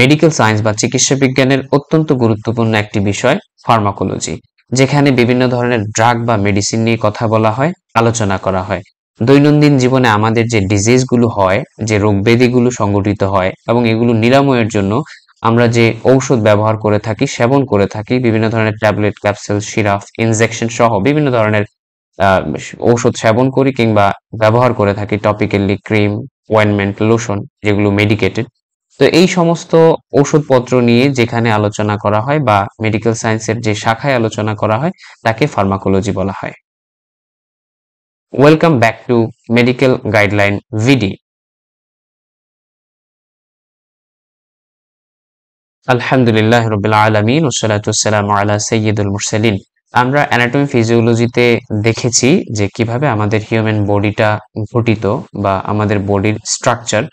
Medical science বা চিকিৎসা বিজ্ঞানের অত্যন্ত গুরুত্বপূর্ণ একটি বিষয় ফার্মাকোলজি যেখানে বিভিন্ন ধরনের ড্রাগ বা মেডিসিন নিয়ে কথা বলা হয় আলোচনা করা হয় দৈনন্দিন জীবনে আমাদের যে ডিজিজগুলো হয় যে রোগব্যাধিগুলো সংগঠিত হয় এবং এগুলো নিরাময়ের জন্য আমরা যে ঔষধ ব্যবহার করে থাকি সেবন করে থাকি বিভিন্ন ধরনের ট্যাবলেট ক্যাপসুল সিরাফ ইনজেকশন সহ বিভিন্ন ধরনের ঔষধ সেবন করি কিংবা ব্যবহার করে থাকি টপিক্যালি ক্রিম ওয়েনমেন্ট লোশন যেগুলো মেডিকেটেড তো এই সমস্ত ওষুধপত্র নিয়ে যেখানে আলোচনা করা হয় বা মেডিকেল সায়েন্সের যে শাখায় আলোচনা করা হয় তাকে ফার্মাকোলজি বলা হয় welcome back to medical guideline ভিডি আলহামদুলিল্লাহ রবিল আলমিন ওসালাতাম আলা সৈয়দুল মুরসালিন আমরা অ্যানাটমি ফিজিওলজিতে দেখেছি যে কিভাবে আমাদের হিউম্যান বডিটা গঠিত বা আমাদের বডির স্ট্রাকচার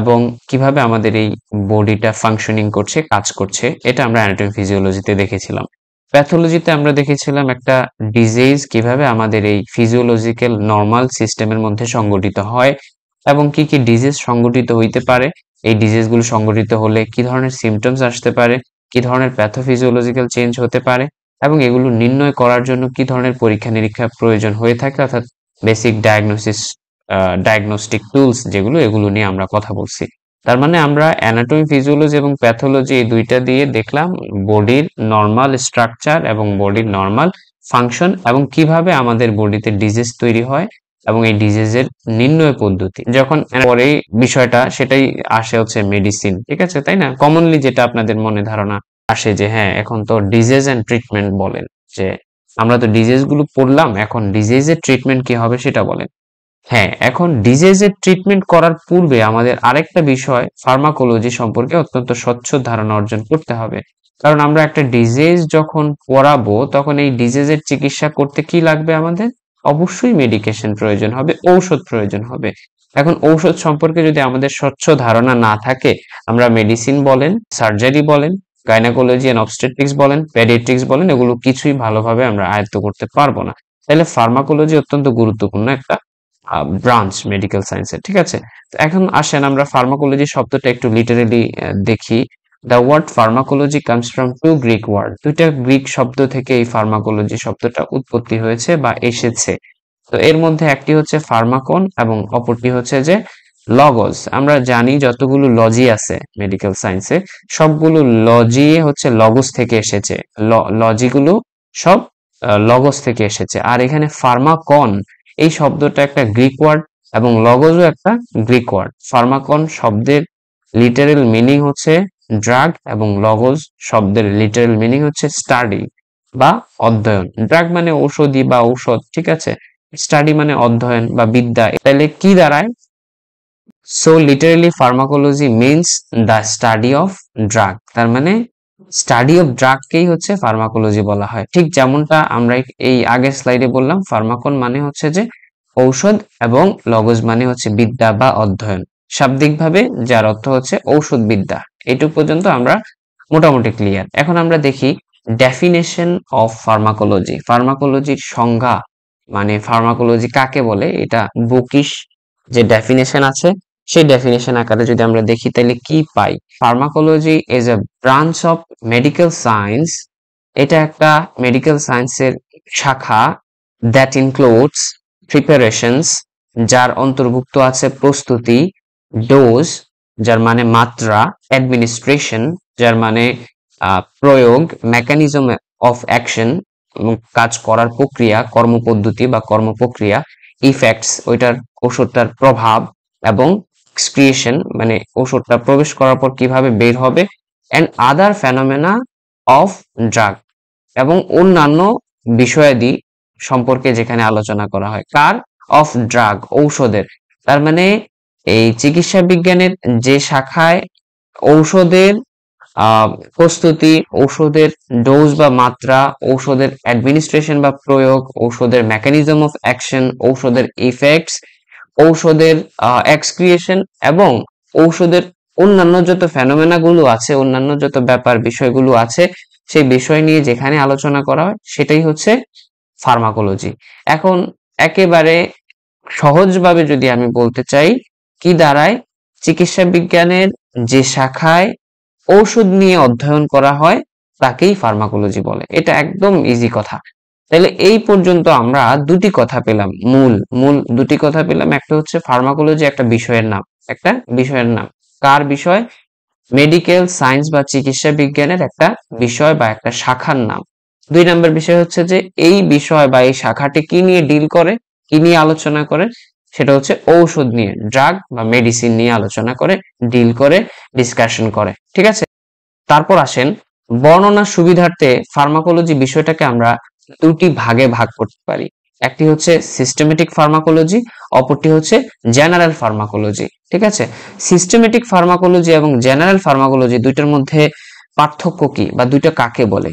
এবং কিভাবে আমাদের এই বডিটা ফাংশনিং করছে কাজ করছে এটা আমরা অ্যানাটমি ফিজিওলজিতে দেখেছিলাম প্যাথোলজিতে আমরা দেখেছিলাম একটা ডিজিজ কিভাবে আমাদের এই ফিজিওলজিক্যাল নর্মাল সিস্টেমের মধ্যে সংগঠিত হয় এবং কি কি ডিজিজ সংগঠিত হইতে পারে এই ডিজিজগুলো সংগঠিত হলে কি ধরনের সিমটমস আসতে পারে কি ধরনের প্যাথোফিজিওলজিক্যাল চেঞ্জ হতে পারে এবং এগুলো নির্ণয় করার জন্য কি ধরনের পরীক্ষা নিরীক্ষা প্রয়োজন হয়ে থাকে অর্থাৎ বেসিক ডায়াগনোসিস ডায়াগনস্টিক টুলস যেগুলো এগুলো নিয়ে আমরা কথা বলছি তার মানে আমরা অ্যানাটমি ফিজিওলজি এবং প্যাথোলজি এই দুইটা দিয়ে দেখলাম বডির নর্মাল স্ট্রাকচার এবং বডির নর্মাল ফাংশন এবং কিভাবে আমাদের বডিতে ডিজিজ তৈরি হয় এবং এই ডিজিজের নির্ণয় পদ্ধতি যখন পরে বিষয়টা সেটাই আসে হচ্ছে মেডিসিন ঠিক আছে তাই না কমনলি যেটা আপনাদের মনে ধারণা আসে যে হ্যাঁ এখন তো ডিজিজ অ্যান্ড ট্রিটমেন্ট বলেন যে আমরা তো ডিজিজ গুলো পড়লাম এখন ডিজিজের ট্রিটমেন্ট কি হবে সেটা বলেন হ্যাঁ এখন ডিজিজের ট্রিটমেন্ট করার পূর্বে আমাদের আরেকটা বিষয় ফার্মাকোলজি সম্পর্কে অত্যন্ত স্বচ্ছ ধারণা অর্জন করতে হবে কারণ আমরা একটা ডিজিজ যখন পড়াবো তখন এই ডিজিজের চিকিৎসা করতে কি লাগবে আমাদের অবশ্যই মেডিকেশন প্রয়োজন হবে ঔষধ প্রয়োজন হবে এখন ঔষধ সম্পর্কে যদি আমাদের স্বচ্ছ ধারণা না থাকে আমরা মেডিসিন বলেন সার্জারি বলেন গাইনাকোলজি অ্যান্ড অবস্টেট্রিক্স বলেন প্যাডিয়াট্রিক্স বলেন এগুলো কিছুই ভালোভাবে আমরা আয়ত্ত করতে পারবো না তাহলে ফার্মাকোলজি অত্যন্ত গুরুত্বপূর্ণ একটা ব্রাঞ্চ মেডিকেল সায়েন্সের ঠিক আছে তো এখন আসেন আমরা ফার্মাকোলজি শব্দটা একটু লিটারেলি দেখি the word pharmacology comes from two Greek word দুইটা গ্রিক শব্দ থেকে এই ফার্মাকোলজি শব্দটা উৎপত্তি হয়েছে বা এসেছে তো এর মধ্যে একটি হচ্ছে ফার্মাকন এবং অপরটি হচ্ছে যে লগজ আমরা জানি যতগুলো লজি আছে মেডিকেল সায়েন্সে সবগুলো লজি হচ্ছে লগজ থেকে এসেছে লজিগুলো সব লগজ থেকে এসেছে আর এখানে ফার্মাকন এই শব্দটা একটা গ্রিক ওয়ার্ড এবং লগজও একটা গ্রিক ওয়ার্ড ফার্মাকন শব্দের লিটারেল মিনিং হচ্ছে ড্রাগ এবং লগজ শব্দের লিটারেল মিনিং হচ্ছে স্টাডি বা অধ্যয়ন ড্রাগ মানে ঔষধি বা ঔষধ ঠিক আছে স্টাডি মানে অধ্যয়ন বা বিদ্যা তাহলে কি দাঁড়ায় so literally pharmacology means the study of drug তার মানে স্টাডি অফ ড্রাগকেই হচ্ছে ফার্মাকোলজি বলা হয় ঠিক যেমনটা আমরা এই আগের স্লাইডে বললাম ফার্মাকোন মানে হচ্ছে যে ঔষধ এবং লগজ মানে হচ্ছে বিদ্যা বা অধ্যয়ন শাব্দিকভাবে যার অর্থ হচ্ছে ঔষধ বিদ্যা এটুকু পর্যন্ত আমরা মোটামুটি ক্লিয়ার এখন আমরা দেখি ডেফিনেশন অফ ফার্মাকোলজি ফার্মাকোলজির সংজ্ঞা মানে ফার্মাকোলজি কাকে বলে এটা বুকিশ যে ডেফিনেশন আছে সেই ডেফিনেশন আকারে যদি আমরা দেখি তাহলে কি পাই pharmacology as a branch of medical science এটা একটা মেডিকেল সায়েন্সের শাখা দ্যাট ইনক্লুডস প্রিপারেশনস যার অন্তর্ভুক্ত আছে প্রস্তুতি ডোজ যার মানে মাত্রা অ্যাডমিনিস্ট্রেশন যার মানে প্রয়োগ মেকানিজম অফ অ্যাকশন কাজ করার প্রক্রিয়া কর্মপদ্ধতি বা কর্মপ্রক্রিয়া ইফেক্টস ওইটার ওষুধটার প্রভাব এবং এক্সক্রিয়েশন মানে ওষুধটা প্রবেশ করার পর কিভাবে বের হবে and other phenomena of drug এবং অন্যান্য বিষয়াদি সম্পর্কে যেখানে আলোচনা করা হয় কার অফ ড্রাগ ঔষধের তার মানে এই চিকিৎসা বিজ্ঞানের যে শাখায় ঔষধের প্রস্তুতি ঔষধের ডোজ বা মাত্রা ঔষধের অ্যাডমিনিস্ট্রেশন বা প্রয়োগ ঔষধের মেকানিজম অফ অ্যাকশন ঔষধের ইফেক্টস ঔষধের এক্সক্রিয়েশন এবং ঔষধের অন্যান্য যত ফেনোমেনাগুলো আছে অন্যান্য যত ব্যাপার বিষয়গুলো আছে সেই বিষয় নিয়ে যেখানে আলোচনা করা হয় সেটাই হচ্ছে ফার্মাকোলজি এখন একেবারে সহজভাবে যদি আমি বলতে চাই কি দাঁড়ায় চিকিৎসা বিজ্ঞানের যে শাখায় ঔষধ নিয়ে অধ্যয়ন করা হয় তাকেই ফার্মাকোলজি বলে এটা একদম ইজি কথা তাহলে এই পর্যন্ত আমরা দুটি কথা পেলাম মূল মূল দুটি কথা পেলাম একটা হচ্ছে ফার্মাকোলজি একটা বিষয়ের নাম একটা বিষয়ের নাম কার বিষয় মেডিকেল সায়েন্স বা চিকিৎসা বিজ্ঞানের একটা বিষয় বা একটা শাখার নাম দুই নম্বর বিষয় হচ্ছে যে এই বিষয় বা এই শাখাটি কি নিয়ে ডিল করে কি নিয়ে আলোচনা করে সেটা হচ্ছে ঔষধ নিয়ে ড্রাগ বা মেডিসিন নিয়ে আলোচনা করে ডিল করে ডিসকাশন করে ঠিক আছে তারপর আসেন বর্ণনা সুবিধার্থে ফার্মাকোলজি বিষয়টাকে আমরা দুটি ভাগে ভাগ করতে পারি একটি হচ্ছে সিস্টেমেটিক ফার্মাকোলজি অপরটি হচ্ছে জেনারেল ফার্মাকোলজি ঠিক আছে সিস্টেমেটিক ফার্মাকোলজি এবং জেনারেল ফার্মাকোলজি দুইটার মধ্যে পার্থক্য কি বা দুইটা কাকে বলে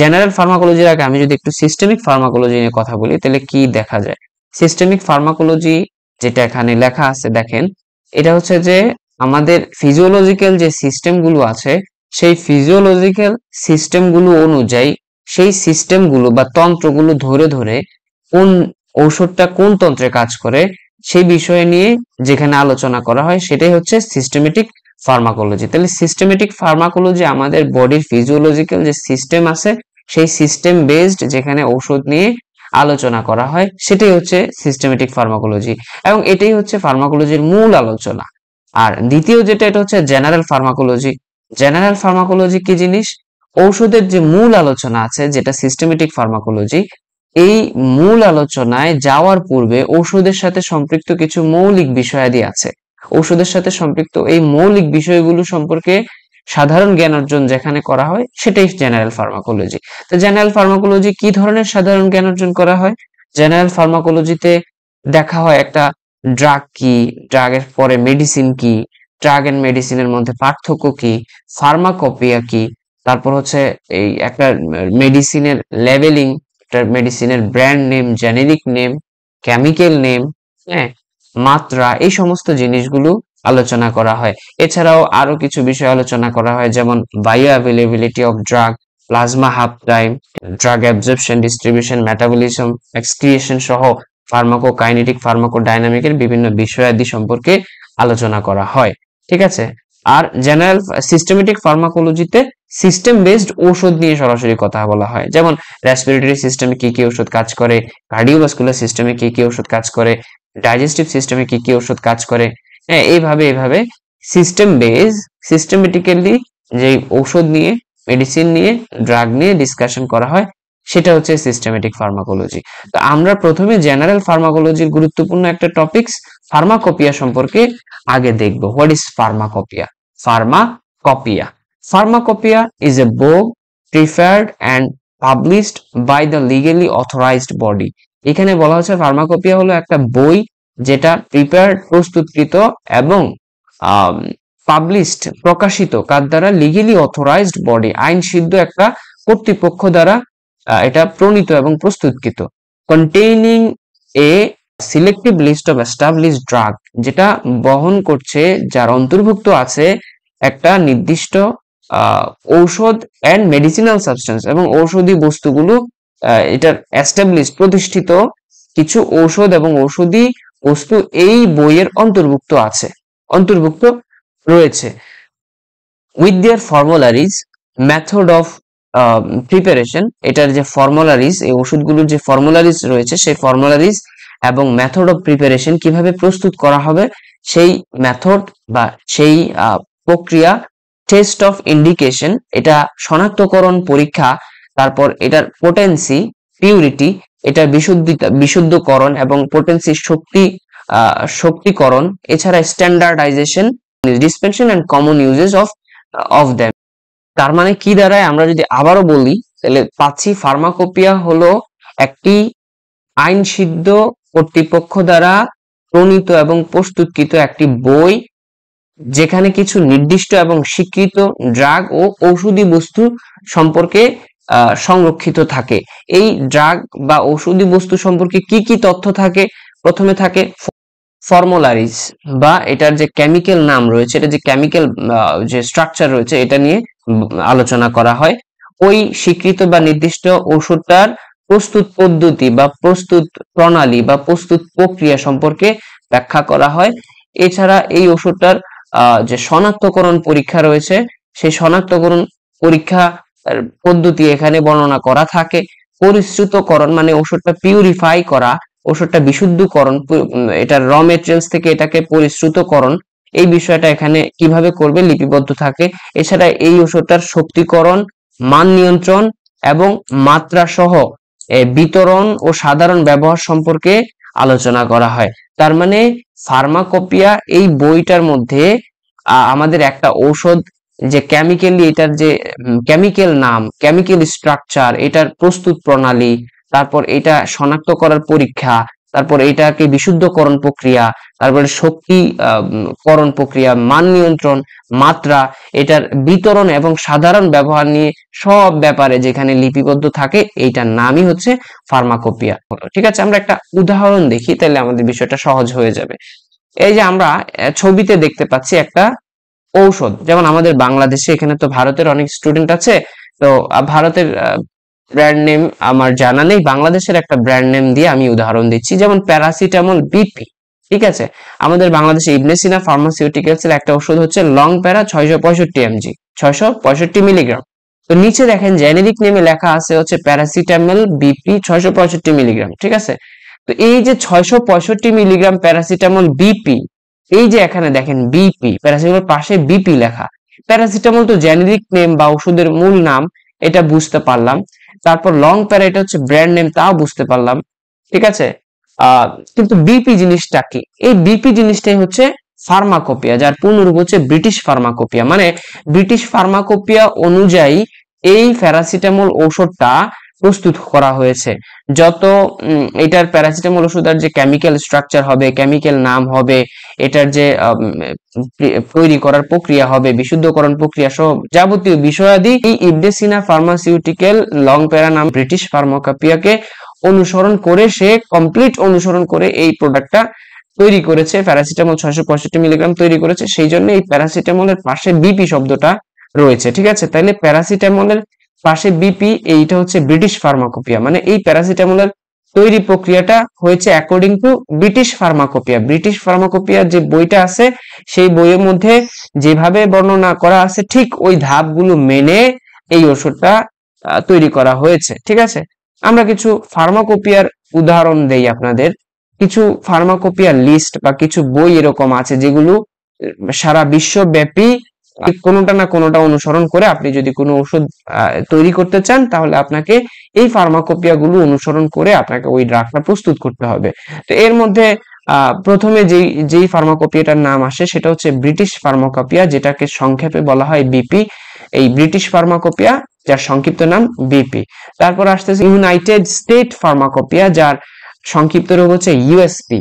জেনারেল ফার্মাকোলজির আগে আমি যদি একটু সিস্টেমিক ফার্মাকোলজি নিয়ে কথা বলি তাহলে কি দেখা যায় সিস্টেমিক ফার্মাকোলজি যেটা এখানে লেখা আছে দেখেন এটা হচ্ছে যে আমাদের ফিজিওলজিক্যাল যে সিস্টেমগুলো আছে সেই ফিজিওলজিক্যাল সিস্টেমগুলো অনুযায়ী সেই সিস্টেমগুলো বা তন্ত্রগুলো ধরে ধরে কোন ঔষধটা কোন তন্ত্রে কাজ করে সেই বিষয় নিয়ে যেখানে আলোচনা করা হয় সেটাই হচ্ছে সিস্টেমেটিক ফার্মাকোলজি তাহলে সিস্টেমেটিক ফার্মাকোলজি আমাদের বডির ফিজিওলজিক্যাল যে সিস্টেম আছে সেই সিস্টেম বেসড যেখানে ঔষধ নিয়ে আলোচনা করা হয় সেটাই হচ্ছে সিস্টেমেটিক ফার্মাকোলজি এবং এটাই হচ্ছে ফার্মাকোলজির মূল আলোচনা আর দ্বিতীয় যেটা এটা হচ্ছে জেনারেল ফার্মাকোলজি জেনারেল ফার্মাকোলজি কি জিনিস ঔষধের যে মূল আলোচনা আছে যেটা সিস্টেমেটিক ফার্মাকোলজি এই মূল আলোচনায় যাওয়ার পূর্বে ঔষধের সাথে সম্পৃক্ত কিছু মৌলিক বিষয়াদি আছে ঔষধের সাথে সম্পৃক্ত এই মৌলিক বিষয়গুলো সম্পর্কে সাধারণ জ্ঞান অর্জন যেখানে করা হয় সেটাই জেনারেল ফার্মাকোলজি তো জেনারেল ফার্মাকোলজি কি ধরনের সাধারণ জ্ঞান অর্জন করা হয় জেনারেল ফার্মাকোলজিতে দেখা হয় একটা ড্রাগ কি ড্রাগের পরে মেডিসিন কি ড্রাগ এন্ড মেডিসিনের মধ্যে পার্থক্য কি ফার্মাকোপিয়া কি তারপর হচ্ছে এই একটা মেডিসিনের লেভেলিং একটা মেডিসিনের brand name generic name chemical name হ্যাঁ মাত্রা এই সমস্ত জিনিসগুলো আলোচনা করা হয় এছাড়াও আরো কিছু বিষয় আলোচনা করা হয় যেমন bioavailability of drug plasma half time drug absorption distribution metabolism excretion সহ ফার্মাকো কাইনেটিক ফার্মাকো ডাইনামিকের বিভিন্ন বিষয়াদি সম্পর্কে আলোচনা করা হয় ঠিক আছে আর জেনারেল সিস্টেমেটিক ফার্মাকোলজিতে সিস্টেম বেসড ঔষধ নিয়ে সরাসরি কথা বলা হয় যেমন রেসপিরেটরি সিস্টেমে কি কি ওষুধ কাজ করে কার্ডিওভাস্কুলার সিস্টেমে কি কি ওষুধ কাজ করে ডাইজেস্টিভ সিস্টেমে কি কি ওষুধ কাজ করে হ্যাঁ এইভাবে এইভাবে সিস্টেম বেস সিস্টেমেটিক্যালি যে ঔষধ নিয়ে মেডিসিন নিয়ে ড্রাগ নিয়ে ডিসকাশন করা হয় সেটা হচ্ছে সিস্টেমেটিক ফার্মাকোলজি তো আমরা প্রথমে জেনারেল ফার্মাকোলজির গুরুত্বপূর্ণ একটা টপিকস ফার্মাকোপিয়া সম্পর্কে আগে দেখব what is pharmacopoeia Pharmacopoeia. Pharmacopoeia is a book preferred and published by the legally authorized body. এখানে বলা হচ্ছে ফার্মাকোপিয়া হলো একটা বই যেটা প্রিপেয়ার প্রস্তুতকৃত এবং পাবলিশড প্রকাশিত কার দ্বারা লিগেলি অথরাইজড বডি আইন সিদ্ধ একটা কর্তৃপক্ষ দ্বারা এটা প্রণীত এবং প্রস্তুতকৃত containing a selective list of establish drug যেটা বহন করছে যার অন্তর্ভুক্ত আছে একটা নির্দিষ্ট ঔষধ অ্যান্ড মেডিসিনাল সাবস্টেন্স এবং ঔষধি বস্তুগুলো এটার এস্টাবলিশ প্রতিষ্ঠিত কিছু ঔষধ এবং ঔষধি বস্তু এই বইয়ের অন্তর্ভুক্ত আছে অন্তর্ভুক্ত রয়েছে with their formularies method of preparation এটার যে ফর্মুলারিজ এই ওষুধগুলোর যে ফর্মুলারিজ রয়েছে সেই ফর্মুলারিজ এবং মেথড অফ প্রিপারেশন কিভাবে প্রস্তুত করা হবে সেই মেথড বা সেই প্রক্রিয়া টেস্ট অফ ইন্ডিকেশন এটা শনাক্তকরণ পরীক্ষা তারপর এটার পোটেন্সি পিউরিটি এটা বিশুদ্ধিতা বিশুদ্ধকরণ এবং পোটেন্সি শক্তি শক্তিকরণ এছাড়া standardisation dispensation and common uses of of them তার মানে কি দাঁড়ায় আমরা যদি আবারও বলি তাহলে পাচ্ছি ফার্মাকোপিয়া হলো একটি আইন সিদ্ধ কর্তৃপক্ষ দ্বারা প্রণীত এবং প্রস্তুতকৃত একটি বই যেখানে কিছু নির্দিষ্ট এবং স্বীকৃত ড্রাগ ও ঔষধি বস্তু সম্পর্কে সংরক্ষিত থাকে এই ড্রাগ বা ঔষধি বস্তু সম্পর্কে কি কি তথ্য থাকে প্রথমে থাকে ফর্মুলারিজ বা এটার যে কেমিক্যাল নাম রয়েছে এটা যে কেমিক্যাল যে স্ট্রাকচার রয়েছে এটা নিয়ে আলোচনা করা হয় ওই স্বীকৃত বা নির্দিষ্ট ওষুধটার প্রস্তুত পদ্ধতি বা প্রস্তুত প্রণালী বা প্রস্তুত প্রক্রিয়া সম্পর্কে ব্যাখ্যা করা হয় এছাড়া এই ওষুধটার যে শনাক্তকরণ পরীক্ষা রয়েছে সেই শনাক্তকরণ পরীক্ষা পদ্ধতি এখানে বর্ণনা করা থাকে পরিশ্রুতকরণ মানে ওষুধটা পিউরিফাই করা ওষুধটা বিশুদ্ধকরণ এটা র মেটেরিয়ালস থেকে এটাকে পরিশ্রুতকরণ এই বিষয়টা এখানে কিভাবে করবে লিপিবদ্ধ থাকে এছাড়া এই ওষুধটার শক্তিকরণ মান নিয়ন্ত্রণ এবং মাত্রা সহ বিতরণ ও সাধারণ ব্যবহার সম্পর্কে আলোচনা করা হয় তার মানে ফার্মাকোপিয়া এই বইটার মধ্যে আমাদের একটা ঔষধ যে কেমিক্যালি এটার যে কেমিক্যাল নাম কেমিক্যাল স্ট্রাকচার এটার প্রস্তুত প্রণালী তারপর এটা শনাক্ত করার পরীক্ষা তারপর এটাকে বিশুদ্ধকরণ প্রক্রিয়া তারপরে শক্তি করণ প্রক্রিয়া মান নিয়ন্ত্রণ মাত্রা এটার বিতরণ এবং সাধারণ ব্যবহার নিয়ে সব ব্যাপারে যেখানে লিপিবদ্ধ থাকে এইটার নামই হচ্ছে ফার্মাকোপিয়া ঠিক আছে আমরা একটা উদাহরণ দেখি তাহলে আমাদের বিষয়টা সহজ হয়ে যাবে এই যে আমরা ছবিতে দেখতে পাচ্ছি একটা ঔষধ যেমন আমাদের বাংলাদেশে এখানে তো ভারতের অনেক স্টুডেন্ট আছে তো ভারতের ব্র্যান্ড নেম আমার জানা নেই বাংলাদেশের একটা ব্র্যান্ড নেম দিয়ে আমি উদাহরণ দিচ্ছি যেমন প্যারাসিটামল বিপি ঠিক আছে আমাদের বাংলাদেশে ইবনেসিনা ফার্মাসিউটিক্যালস এর একটা ওষুধ হচ্ছে লং প্যারা ছয়শো পঁয়ষট্টি এমজি ছয়শো পঁয়ষট্টি মিলিগ্রাম তো নিচে দেখেন জেনেরিক নেমে লেখা আছে হচ্ছে প্যারাসিটামল বিপি ছয়শো পঁয়ষট্টি মিলিগ্রাম ঠিক আছে তো এই যে ছয়শো পঁয়ষট্টি মিলিগ্রাম প্যারাসিটামল বিপি এই যে এখানে দেখেন বিপি প্যারাসিটামল পাশে বিপি লেখা প্যারাসিটামল তো জেনেরিক নেম বা ওষুধের মূল নাম এটা বুঝতে পারলাম তারপর লং প্যারা এটা হচ্ছে ব্র্যান্ড নেম তাও বুঝতে পারলাম ঠিক আছে কিন্তু বিপি জিনিসটা কি এই বিপি জিনিসটাই হচ্ছে ফার্মাকোপিয়া যার পূর্ণরূপ হচ্ছে ব্রিটিশ ফার্মাকোপিয়া মানে ব্রিটিশ ফার্মাকোপিয়া অনুযায়ী এই প্যারাসিটামল ঔষধটা প্রস্তুত করা হয়েছে যত এটার প্যারাসিটামল ওষুধ আর যে কেমিক্যাল স্ট্রাকচার হবে কেমিক্যাল নাম হবে এটার যে তৈরি করার প্রক্রিয়া হবে বিশুদ্ধকরণ প্রক্রিয়া সহ যাবতীয় বিষয়াদি এই ইবডেসিনা ফার্মাসিউটিক্যাল লং প্যারা নাম ব্রিটিশ ফার্মাকাপিয়াকে অনুসরণ করে সে কমপ্লিট অনুসরণ করে এই প্রোডাক্টটা তৈরি করেছে প্যারাসিটামল ছয়শো পঁয়ষট্টি মিলিগ্রাম তৈরি করেছে সেই জন্য এই প্যারাসিটামলের পাশে বিপি শব্দটা রয়েছে ঠিক আছে তাহলে প্যারাসিটামলের পাশে বিপি এইটা হচ্ছে ব্রিটিশ ফার্মাকোপিয়া মানে এই প্যারাসিটামলের তৈরি প্রক্রিয়াটা হয়েছে according to British pharmacopoeia British pharmacopoeia যে বইটা আছে সেই বইয়ের মধ্যে যেভাবে বর্ণনা করা আছে ঠিক ওই ধাপগুলো মেনে এই ওষুধটা তৈরি করা হয়েছে ঠিক আছে আমরা কিছু ফার্মাকোপিয়ার উদাহরণ দেই আপনাদের কিছু ফার্মাকোপিয়া লিস্ট বা কিছু বই এরকম আছে যেগুলো সারা বিশ্বব্যাপী কোনোটা না কোনোটা অনুসরণ করে আপনি যদি কোনো ওষুধ তৈরি করতে চান তাহলে আপনাকে এই ফার্মাকোপিয়া গুলো অনুসরণ করে আপনাকে ওই ড্রাগটা প্রস্তুত করতে হবে তো এর মধ্যে প্রথমে যেই যেই ফার্মাকোপিয়াটার নাম আসে সেটা হচ্ছে ব্রিটিশ ফার্মাকোপিয়া যেটাকে সংক্ষেপে বলা হয় বিপি এই ব্রিটিশ ফার্মাকোপিয়া যার সংক্ষিপ্ত নাম বিপি তারপর আসতেছে ইউনাইটেড স্টেট ফার্মাকোপিয়া যার সংক্ষিপ্ত রূপ হচ্ছে ইউএসপি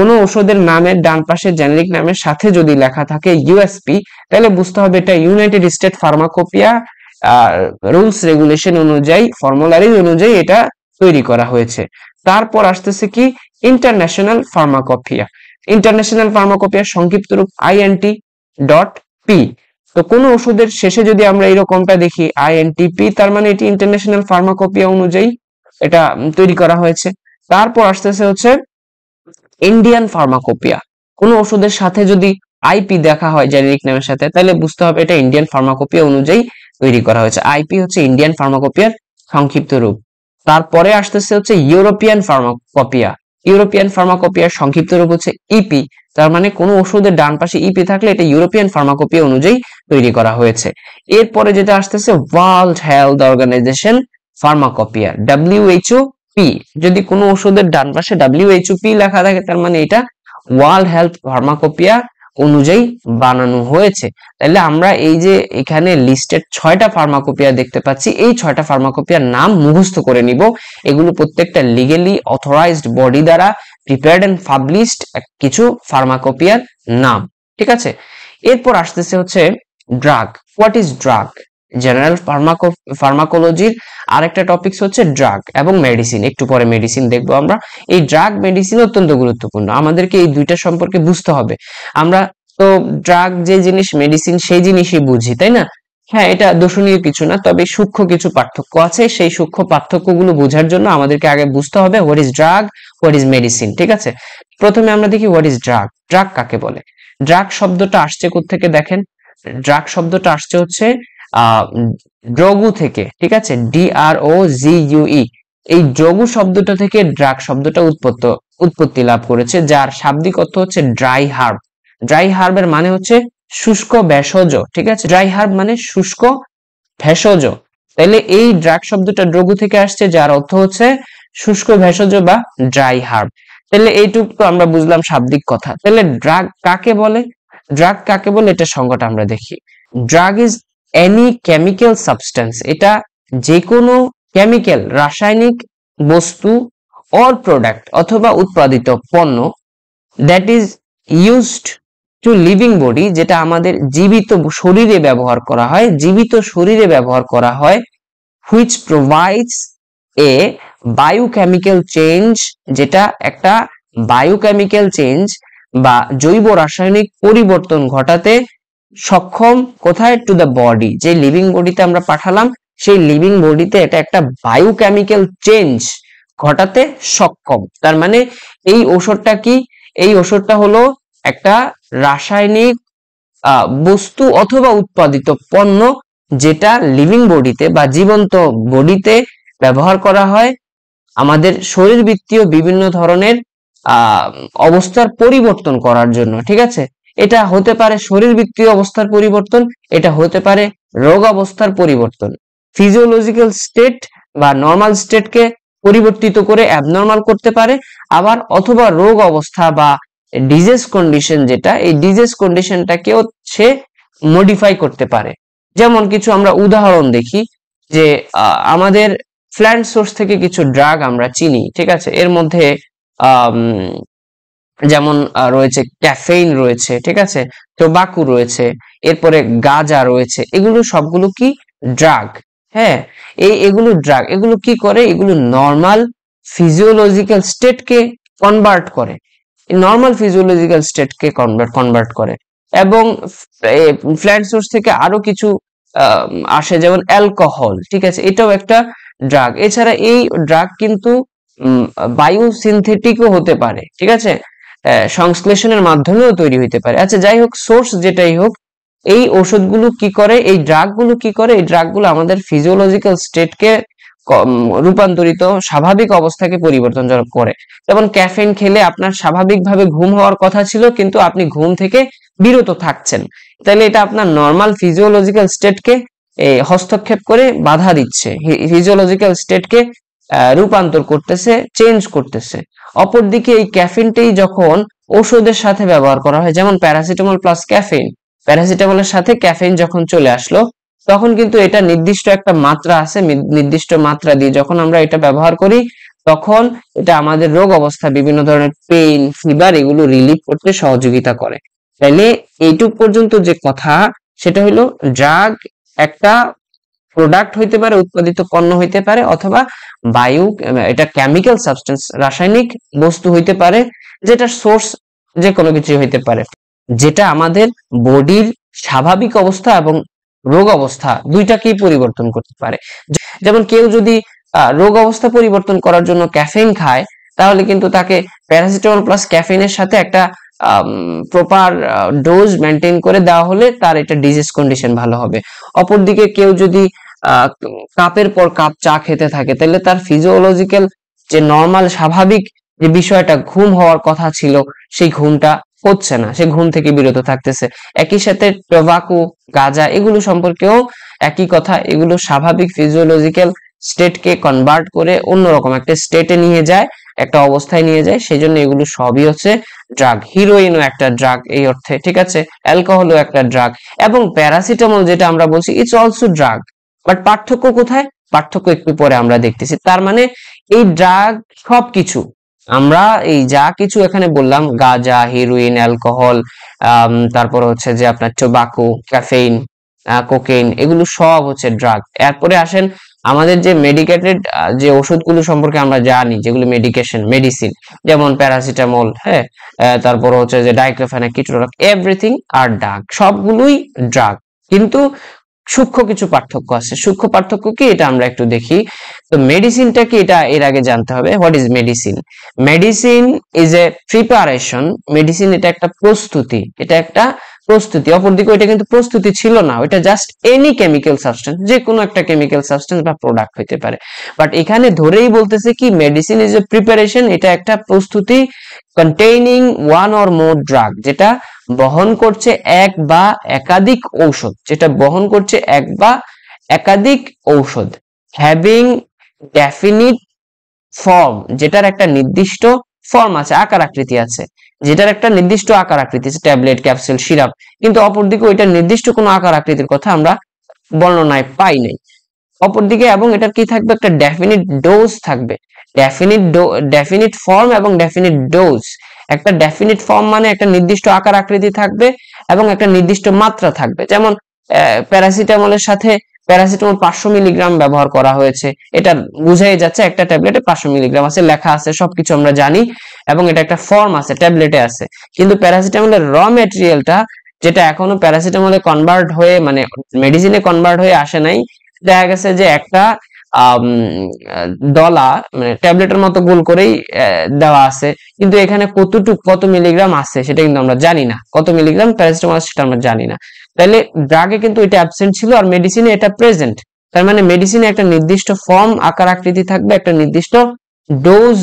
কোনো ওষুধের নামের ডান পাশে জেনারিক নামের সাথে যদি লেখা থাকে ইউএসপি তাহলে বুঝতে হবে এটা United State pharmacopoeia rules regulation অনুযায়ী ফর্মুলারি অনুযায়ী এটা তৈরি করা হয়েছে তারপর আসতেছে কি ইন্টারন্যাশনাল ফার্মাকোপিয়া ইন্টারন্যাশনাল ফার্মাকোপিয়া সংক্ষিপ্ত রূপ আইএনটি ডট পি তো কোনো ওষুধের শেষে যদি আমরা এরকমটা দেখি আইএনটিপি তার মানে এটি ইন্টারন্যাশনাল ফার্মাকোপিয়া অনুযায়ী এটা তৈরি করা হয়েছে তারপর আসতেছে হচ্ছে ইন্ডিয়ান ফার্মাকোপিয়া কোনো ওষুধের সাথে যদি আইপি দেখা হয় জেনেরিক নামের সাথে তাহলে বুঝতে হবে এটা ইন্ডিয়ান ফার্মাকোপিয়া অনুযায়ী তৈরি করা হয়েছে আইপি হচ্ছে ইন্ডিয়ান ফার্মাকোপিয়ার সংক্ষিপ্ত রূপ তারপরে আসতেছে হচ্ছে ইউরোপিয়ান ফার্মাকোপিয়া ইউরোপিয়ান ফার্মাকোপিয়ার সংক্ষিপ্ত রূপ হচ্ছে ইপি e তার মানে কোনো ওষুধের ডান পাশে ইপি e থাকলে এটা ইউরোপিয়ান ফার্মাকোপিয়া অনুযায়ী তৈরি করা হয়েছে এরপরে যেটা আসতেছে World Health Organization pharmacopoeia WHO P যদি কোনো ওষুধের ডান পাশে পি লেখা থাকে তার মানে এটা ওয়ার্ল্ড হেলথ ফার্মাকোপিয়া অনুযায়ী বানানো হয়েছে তাহলে আমরা এই যে এখানে লিস্টেড ছয়টা ফার্মাকোপিয়া দেখতে পাচ্ছি এই ছয়টা ফার্মাকোপিয়ার নাম মুখস্থ করে নিব এগুলো প্রত্যেকটা লিগেলি অথরাইজড বডি দ্বারা প্রিপেয়ার্ড অ্যান্ড পাবলিশড কিছু ফার্মাকোপিয়ার নাম ঠিক আছে এরপর আসতেছে হচ্ছে drug what is drug general pharmaco ফার্মাকোলজির আরেকটা টপিকস হচ্ছে ড্রাগ এবং মেডিসিন একটু পরে মেডিসিন দেখবো আমরা এই ড্রাগ মেডিসিন অত্যন্ত গুরুত্বপূর্ণ আমাদেরকে এই দুইটা সম্পর্কে বুঝতে হবে আমরা তো ড্রাগ যে জিনিস মেডিসিন সেই জিনিসই বুঝি তাই না হ্যাঁ এটা দোষণীয় কিছু না তবে সূক্ষ্ম কিছু পার্থক্য আছে সেই সূক্ষ্ম পার্থক্যগুলো বোঝার জন্য আমাদেরকে আগে বুঝতে হবে what is drug what is medicine ঠিক আছে প্রথমে আমরা দেখি হোয়াট ইজ ড্রাগ ড্রাগ কাকে বলে ড্রাগ শব্দটা আসছে থেকে দেখেন ড্রাগ শব্দটা আসছে হচ্ছে ড্রগু থেকে ঠিক আছে ডিআরও জি ইউই এই ড্রগু শব্দটা থেকে ড্রাগ শব্দটা উৎপত্ত উৎপত্তি লাভ করেছে যার শাব্দিক অর্থ হচ্ছে ড্রাই হার্ব ড্রাই হার্বের মানে হচ্ছে শুষ্ক ভেষজ ঠিক আছে ড্রাই হার্ব মানে শুষ্ক ভেষজ তাহলে এই ড্রাগ শব্দটা ড্রগু থেকে আসছে যার অর্থ হচ্ছে শুষ্ক ভেষজ বা ড্রাই হার্ব তাহলে এইটুকু তো আমরা বুঝলাম শাব্দিক কথা তাহলে ড্রাগ কাকে বলে ড্রাগ কাকে বলে এটা সংকট আমরা দেখি drug is any chemical substance এটা যে কোনো কেমিক্যাল রাসায়নিক বস্তু অর প্রোডাক্ট অথবা উৎপাদিত পণ্য that is used to living body যেটা আমাদের জীবিত শরীরে ব্যবহার করা হয় জীবিত শরীরে ব্যবহার করা হয় which provides a biochemical change যেটা একটা বায়োকেমিক্যাল চেঞ্জ বা জৈব রাসায়নিক পরিবর্তন ঘটাতে সক্ষম কোথায় টু দ্য বডি যে লিভিং বডিতে আমরা পাঠালাম সেই লিভিং বডিতে এটা একটা বায়োকেমিক্যাল চেঞ্জ ঘটাতে সক্ষম তার মানে এই ওষুধটা কি এই ওষুধটা হলো একটা রাসায়নিক বস্তু অথবা উৎপাদিত পণ্য যেটা লিভিং বডিতে বা জীবন্ত বডিতে ব্যবহার করা হয় আমাদের শরীরবৃত্তীয় বিভিন্ন ধরনের অবস্থার পরিবর্তন করার জন্য ঠিক আছে এটা হতে পারে শরীরবৃত্তীয় অবস্থার পরিবর্তন এটা হতে পারে রোগ অবস্থার পরিবর্তন ফিজিওলজিক্যাল স্টেট বা নর্মাল স্টেটকে পরিবর্তিত করে অ্যাবনর্মাল করতে পারে আবার অথবা রোগ অবস্থা বা ডিজেস কন্ডিশন যেটা এই ডিজেস কন্ডিশনটাকেও সে মডিফাই করতে পারে যেমন কিছু আমরা উদাহরণ দেখি যে আমাদের ফ্ল্যান্ট সোর্স থেকে কিছু ড্রাগ আমরা চিনি ঠিক আছে এর মধ্যে যেমন রয়েছে ক্যাফেইন রয়েছে ঠিক আছে টোবাকু রয়েছে এরপরে গাজা রয়েছে এগুলো সবগুলো কি ড্রাগ হ্যাঁ এই এগুলো ড্রাগ এগুলো কি করে এগুলো নর্মাল ফিজিওলজিক্যাল স্টেটকে কনভার্ট করে নর্মাল ফিজিওলজিক্যাল স্টেটকে কনভার্ট কনভার্ট করে এবং ফ্ল্যান্ড সোর্স থেকে আরো কিছু আসে যেমন অ্যালকোহল ঠিক আছে এটাও একটা ড্রাগ এছাড়া এই ড্রাগ কিন্তু বায়ু সিনথেটিকও হতে পারে ঠিক আছে সংশ্লেষণের মাধ্যমেও তৈরি হইতে পারে আচ্ছা যাই হোক সোর্স যেটাই হোক এই ওষুধগুলো কি করে এই ড্রাগগুলো কি করে এই ড্রাগগুলো আমাদের ফিজিওলজিক্যাল স্টেটকে রূপান্তরিত স্বাভাবিক অবস্থাকে পরিবর্তন করে যেমন ক্যাফেন খেলে আপনার স্বাভাবিকভাবে ঘুম হওয়ার কথা ছিল কিন্তু আপনি ঘুম থেকে বিরত থাকছেন তাহলে এটা আপনার নর্মাল ফিজিওলজিক্যাল স্টেটকে হস্তক্ষেপ করে বাধা দিচ্ছে ফিজিওলজিক্যাল স্টেটকে রূপান্তর করতেছে চেঞ্জ করতেছে অপরদিকে এই ক্যাফিনটাই যখন ওষুধের সাথে ব্যবহার করা হয় যেমন প্যারাসিটামল প্লাস ক্যাফিন প্যারাসিটামলের সাথে ক্যাফিন যখন চলে আসলো তখন কিন্তু এটা নির্দিষ্ট একটা মাত্রা আছে নির্দিষ্ট মাত্রা দিয়ে যখন আমরা এটা ব্যবহার করি তখন এটা আমাদের রোগ অবস্থা বিভিন্ন ধরনের পেইন ফিভার এগুলো রিলিফ করতে সহযোগিতা করে তাইলে এইটুক পর্যন্ত যে কথা সেটা হলো ড্রাগ একটা প্রোডাক্ট হইতে পারে উৎপাদিত পণ্য হইতে পারে অথবা বায়ু এটা কেমিক্যাল সাবস্টেন্স রাসায়নিক বস্তু হইতে পারে যেটা সোর্স যে কোনো কিছু হইতে পারে যেটা আমাদের বডির স্বাভাবিক অবস্থা এবং রোগ অবস্থা দুইটাকেই পরিবর্তন করতে পারে যেমন কেউ যদি রোগ অবস্থা পরিবর্তন করার জন্য ক্যাফেইন খায় তাহলে কিন্তু তাকে প্যারাসিটামল প্লাস ক্যাফেইনের সাথে একটা প্রপার ডোজ মেনটেন করে দেওয়া হলে তার এটা ডিজিজ কন্ডিশন ভালো হবে অপরদিকে কেউ যদি কাপের পর কাপ চা খেতে থাকে তাহলে তার ফিজিওলজিক্যাল যে নর্মাল স্বাভাবিক যে বিষয়টা ঘুম হওয়ার কথা ছিল সেই ঘুমটা হচ্ছে না সে ঘুম থেকে বিরত থাকতেছে একই সাথে টোবাকু গাঁজা এগুলো সম্পর্কেও একই কথা এগুলো স্বাভাবিক ফিজিওলজিক্যাল স্টেটকে কনভার্ট করে অন্যরকম একটা স্টেটে নিয়ে যায় একটা অবস্থায় নিয়ে যায় সেই জন্য এগুলো সবই হচ্ছে ড্রাগ হিরোইনও একটা ড্রাগ এই অর্থে ঠিক আছে অ্যালকোহলও একটা ড্রাগ এবং প্যারাসিটামল যেটা আমরা বলছি ইটস অলসো ড্রাগ বাট পার্থক্য কোথায় পার্থক্য একটু পরে আমরা দেখতেছি তার মানে এই ড্রাগ সবকিছু আমরা এই যা কিছু এখানে বললাম গাঁজা হিরোইন অ্যালকোহল তারপর হচ্ছে যে আপনার টোবাকো ক্যাফেইন কোকেইন এগুলো সব হচ্ছে ড্রাগ এরপরে আসেন আমাদের যে মেডিকেটেড যে ওষুধগুলো সম্পর্কে আমরা জানি যেগুলো মেডিকেশন মেডিসিন যেমন প্যারাসিটামল হ্যাঁ তারপর হচ্ছে যে ডাইক্লোফেনাক কিটোরাক এভরিথিং আর ড্রাগ সবগুলোই ড্রাগ কিন্তু সূক্ষ্ম কিছু পার্থক্য আছে সূক্ষ্ম পার্থক্য কি এটা আমরা একটু দেখি তো মেডিসিনটা কি এটা এর আগে জানতে হবে what is medicine medicine is a preparation medicine এটা একটা প্রস্তুতি এটা একটা প্রস্তুতি অপরদিকে ওইটা কিন্তু প্রস্তুতি ছিল না ওইটা জাস্ট এনি কেমিক্যাল সাবস্টেন্স যে কোনো একটা কেমিক্যাল সাবস্টেন্স বা প্রোডাক্ট হইতে পারে বাট এখানে ধরেই বলতেছে কি মেডিসিন ইজ এ প্রিপারেশন এটা একটা প্রস্তুতি containing one or more drug যেটা বহন করছে এক বা একাধিক ঔষধ যেটা বহন করছে এক বা একাধিক ঔষধ হ্যাভিং ডেফিনিট ফর্ম যেটার একটা নির্দিষ্ট ফর্ম আছে আকার আকৃতি আছে যেটার একটা নির্দিষ্ট আকার আকৃতি ট্যাবলেট ক্যাপসুল সিরাপ কিন্তু অপরদিকে ওইটা নির্দিষ্ট কোনো আকার আকৃতির কথা আমরা বর্ণনায় পাই নাই অপরদিকে এবং এটার কি থাকবে একটা ডেফিনিট ডোজ থাকবে ডেফিনিট ডেফিনিট ফর্ম এবং ডেফিনিট ডোজ একটা ডেফিনিট ফর্ম মানে একটা নির্দিষ্ট আকার আকৃতি থাকবে এবং একটা নির্দিষ্ট মাত্রা থাকবে যেমন প্যারাসিটামলের সাথে প্যারাসিটামল পাঁচশো মিলিগ্রাম ব্যবহার করা হয়েছে এটা বুঝাই যাচ্ছে একটা ট্যাবলেটে পাঁচশো মিলিগ্রাম আছে লেখা আছে সবকিছু আমরা জানি এবং এটা একটা ফর্ম আছে ট্যাবলেটে আছে কিন্তু প্যারাসিটামলের র ম্যাটেরিয়ালটা যেটা এখনো প্যারাসিটামলে কনভার্ট হয়ে মানে মেডিসিনে কনভার্ট হয়ে আসে নাই দেখা গেছে যে একটা দলা মানে ট্যাবলেটের মতো গোল করেই দেওয়া আছে কিন্তু এখানে কতটুক কত মিলিগ্রাম আছে সেটা কিন্তু আমরা জানি না কত মিলিগ্রাম প্যারাসিটামল সেটা আমরা জানি না তাহলে ড্রাগে কিন্তু এটা অ্যাবসেন্ট ছিল আর মেডিসিনে এটা প্রেজেন্ট তার মানে মেডিসিনে একটা নির্দিষ্ট ফর্ম আকার আকৃতি থাকবে একটা নির্দিষ্ট ডোজ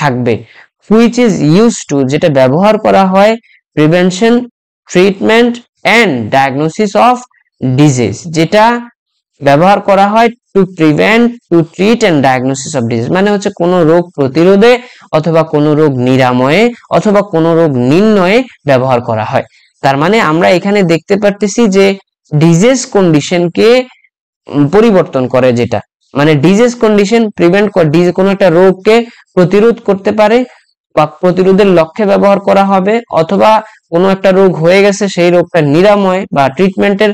থাকবে হুইচ ইজ ইউজ টু যেটা ব্যবহার করা হয় prevention treatment and diagnosis of disease যেটা ব্যবহার করা হয় to prevent to treat and diagnosis of disease মানে হচ্ছে কোনো রোগ প্রতিরোধে অথবা কোনো রোগ নিরাময়ে অথবা কোনো রোগ নির্ণয়ে ব্যবহার করা হয় তার মানে আমরা এখানে দেখতে পারতেছি যে ডিজিজ কন্ডিশনকে পরিবর্তন করে যেটা মানে ডিজিজ কন্ডিশন প্রিভেন্ট কোনো একটা রোগকে প্রতিরোধ করতে পারে পাপ প্রতিরোধের লক্ষ্যে ব্যবহার করা হবে অথবা কোনো একটা রোগ হয়ে গেছে সেই রোগটা নিরাময় বা ট্রিটমেন্টের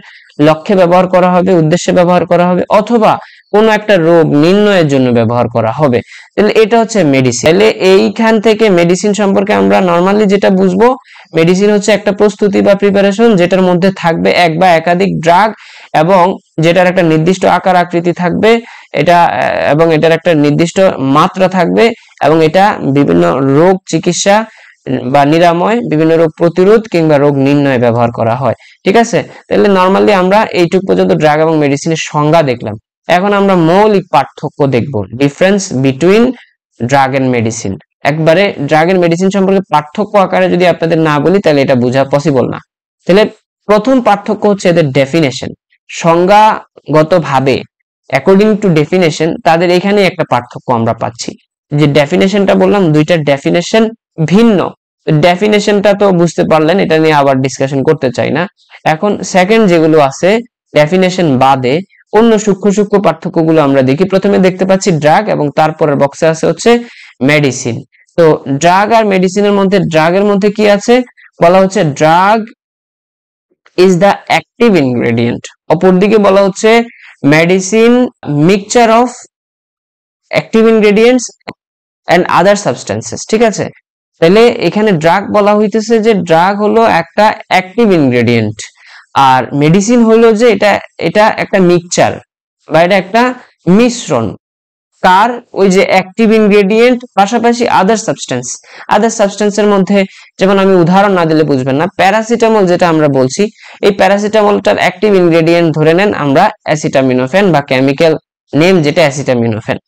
লক্ষ্যে ব্যবহার করা হবে উদ্দেশ্যে ব্যবহার করা হবে অথবা কোনো একটা রোগ নির্ণয়ের জন্য ব্যবহার করা হবে তাহলে এটা হচ্ছে মেডিসিন তাহলে এইখান থেকে মেডিসিন সম্পর্কে আমরা নর্মালি যেটা বুঝবো মেডিসিন হচ্ছে একটা প্রস্তুতি বা প্রিপারেশন যেটার মধ্যে থাকবে এক বা একাধিক ড্রাগ এবং যেটার একটা নির্দিষ্ট আকার আকৃতি থাকবে এটা এবং এটার একটা নির্দিষ্ট মাত্রা থাকবে এবং এটা বিভিন্ন রোগ চিকিৎসা বা নিরাময় বিভিন্ন রোগ প্রতিরোধ কিংবা রোগ নির্ণয় ব্যবহার করা হয় ঠিক আছে তাহলে নর্মালি আমরা এইটুক পর্যন্ত ড্রাগ এবং মেডিসিনের সংজ্ঞা দেখলাম এখন আমরা মৌলিক পার্থক্য দেখব difference between drug and medicine একবারে ড্রাগ এন্ড মেডিসিন সম্পর্কে পার্থক্য আকারে যদি আপনাদের না বলি তাহলে এটা বোঝা পসিবল না তাহলে প্রথম পার্থক্য হচ্ছে এদের ডেফিনেশন সংজ্ঞাগতভাবে অ্যাকর্ডিং টু ডেফিনেশন তাদের এখানে একটা পার্থক্য আমরা পাচ্ছি যে ডেফিনেশনটা বললাম দুইটা ডেফিনেশন ভিন্ন ডেফিনেশনটা তো বুঝতে পারলেন এটা নিয়ে আবার ডিসকাশন করতে চাই না এখন সেকেন্ড যেগুলো আছে ডেফিনেশন বাদে অন্য সূক্ষ্ম সূক্ষ্ম পার্থক্যগুলো আমরা দেখি প্রথমে দেখতে পাচ্ছি ড্রাগ এবং তারপরের বক্সে আছে হচ্ছে মেডিসিন তো ড্রাগ আর মেডিসিনের মধ্যে ড্রাগের মধ্যে কি আছে বলা হচ্ছে drug is the active ingredient অপরদিকে বলা হচ্ছে medicine mixture of active ingredients and other substances ঠিক আছে তাহলে এখানে ড্রাগ বলা হইতেছে যে ড্রাগ হলো একটা অ্যাক্টিভ ইনগ্রেডিয়েন্ট আর মেডিসিন হলো যে এটা এটা একটা মিক্সচার বা এটা একটা মিশ্রণ কার ওই যে অ্যাক্টিভ ইনগ্রেডিয়েন্ট পাশাপাশি আদার সাবস্টেন্স আদার এর মধ্যে যেমন আমি উদাহরণ না দিলে বুঝবেন না প্যারাসিটামল যেটা আমরা বলছি এই প্যারাসিটামলটার অ্যাক্টিভ ইনগ্রেডিয়েন্ট ধরে নেন আমরা অ্যাসিটামিনোফেন বা কেমিক্যাল নেম যেটা অ্যাসিটামিনোফেন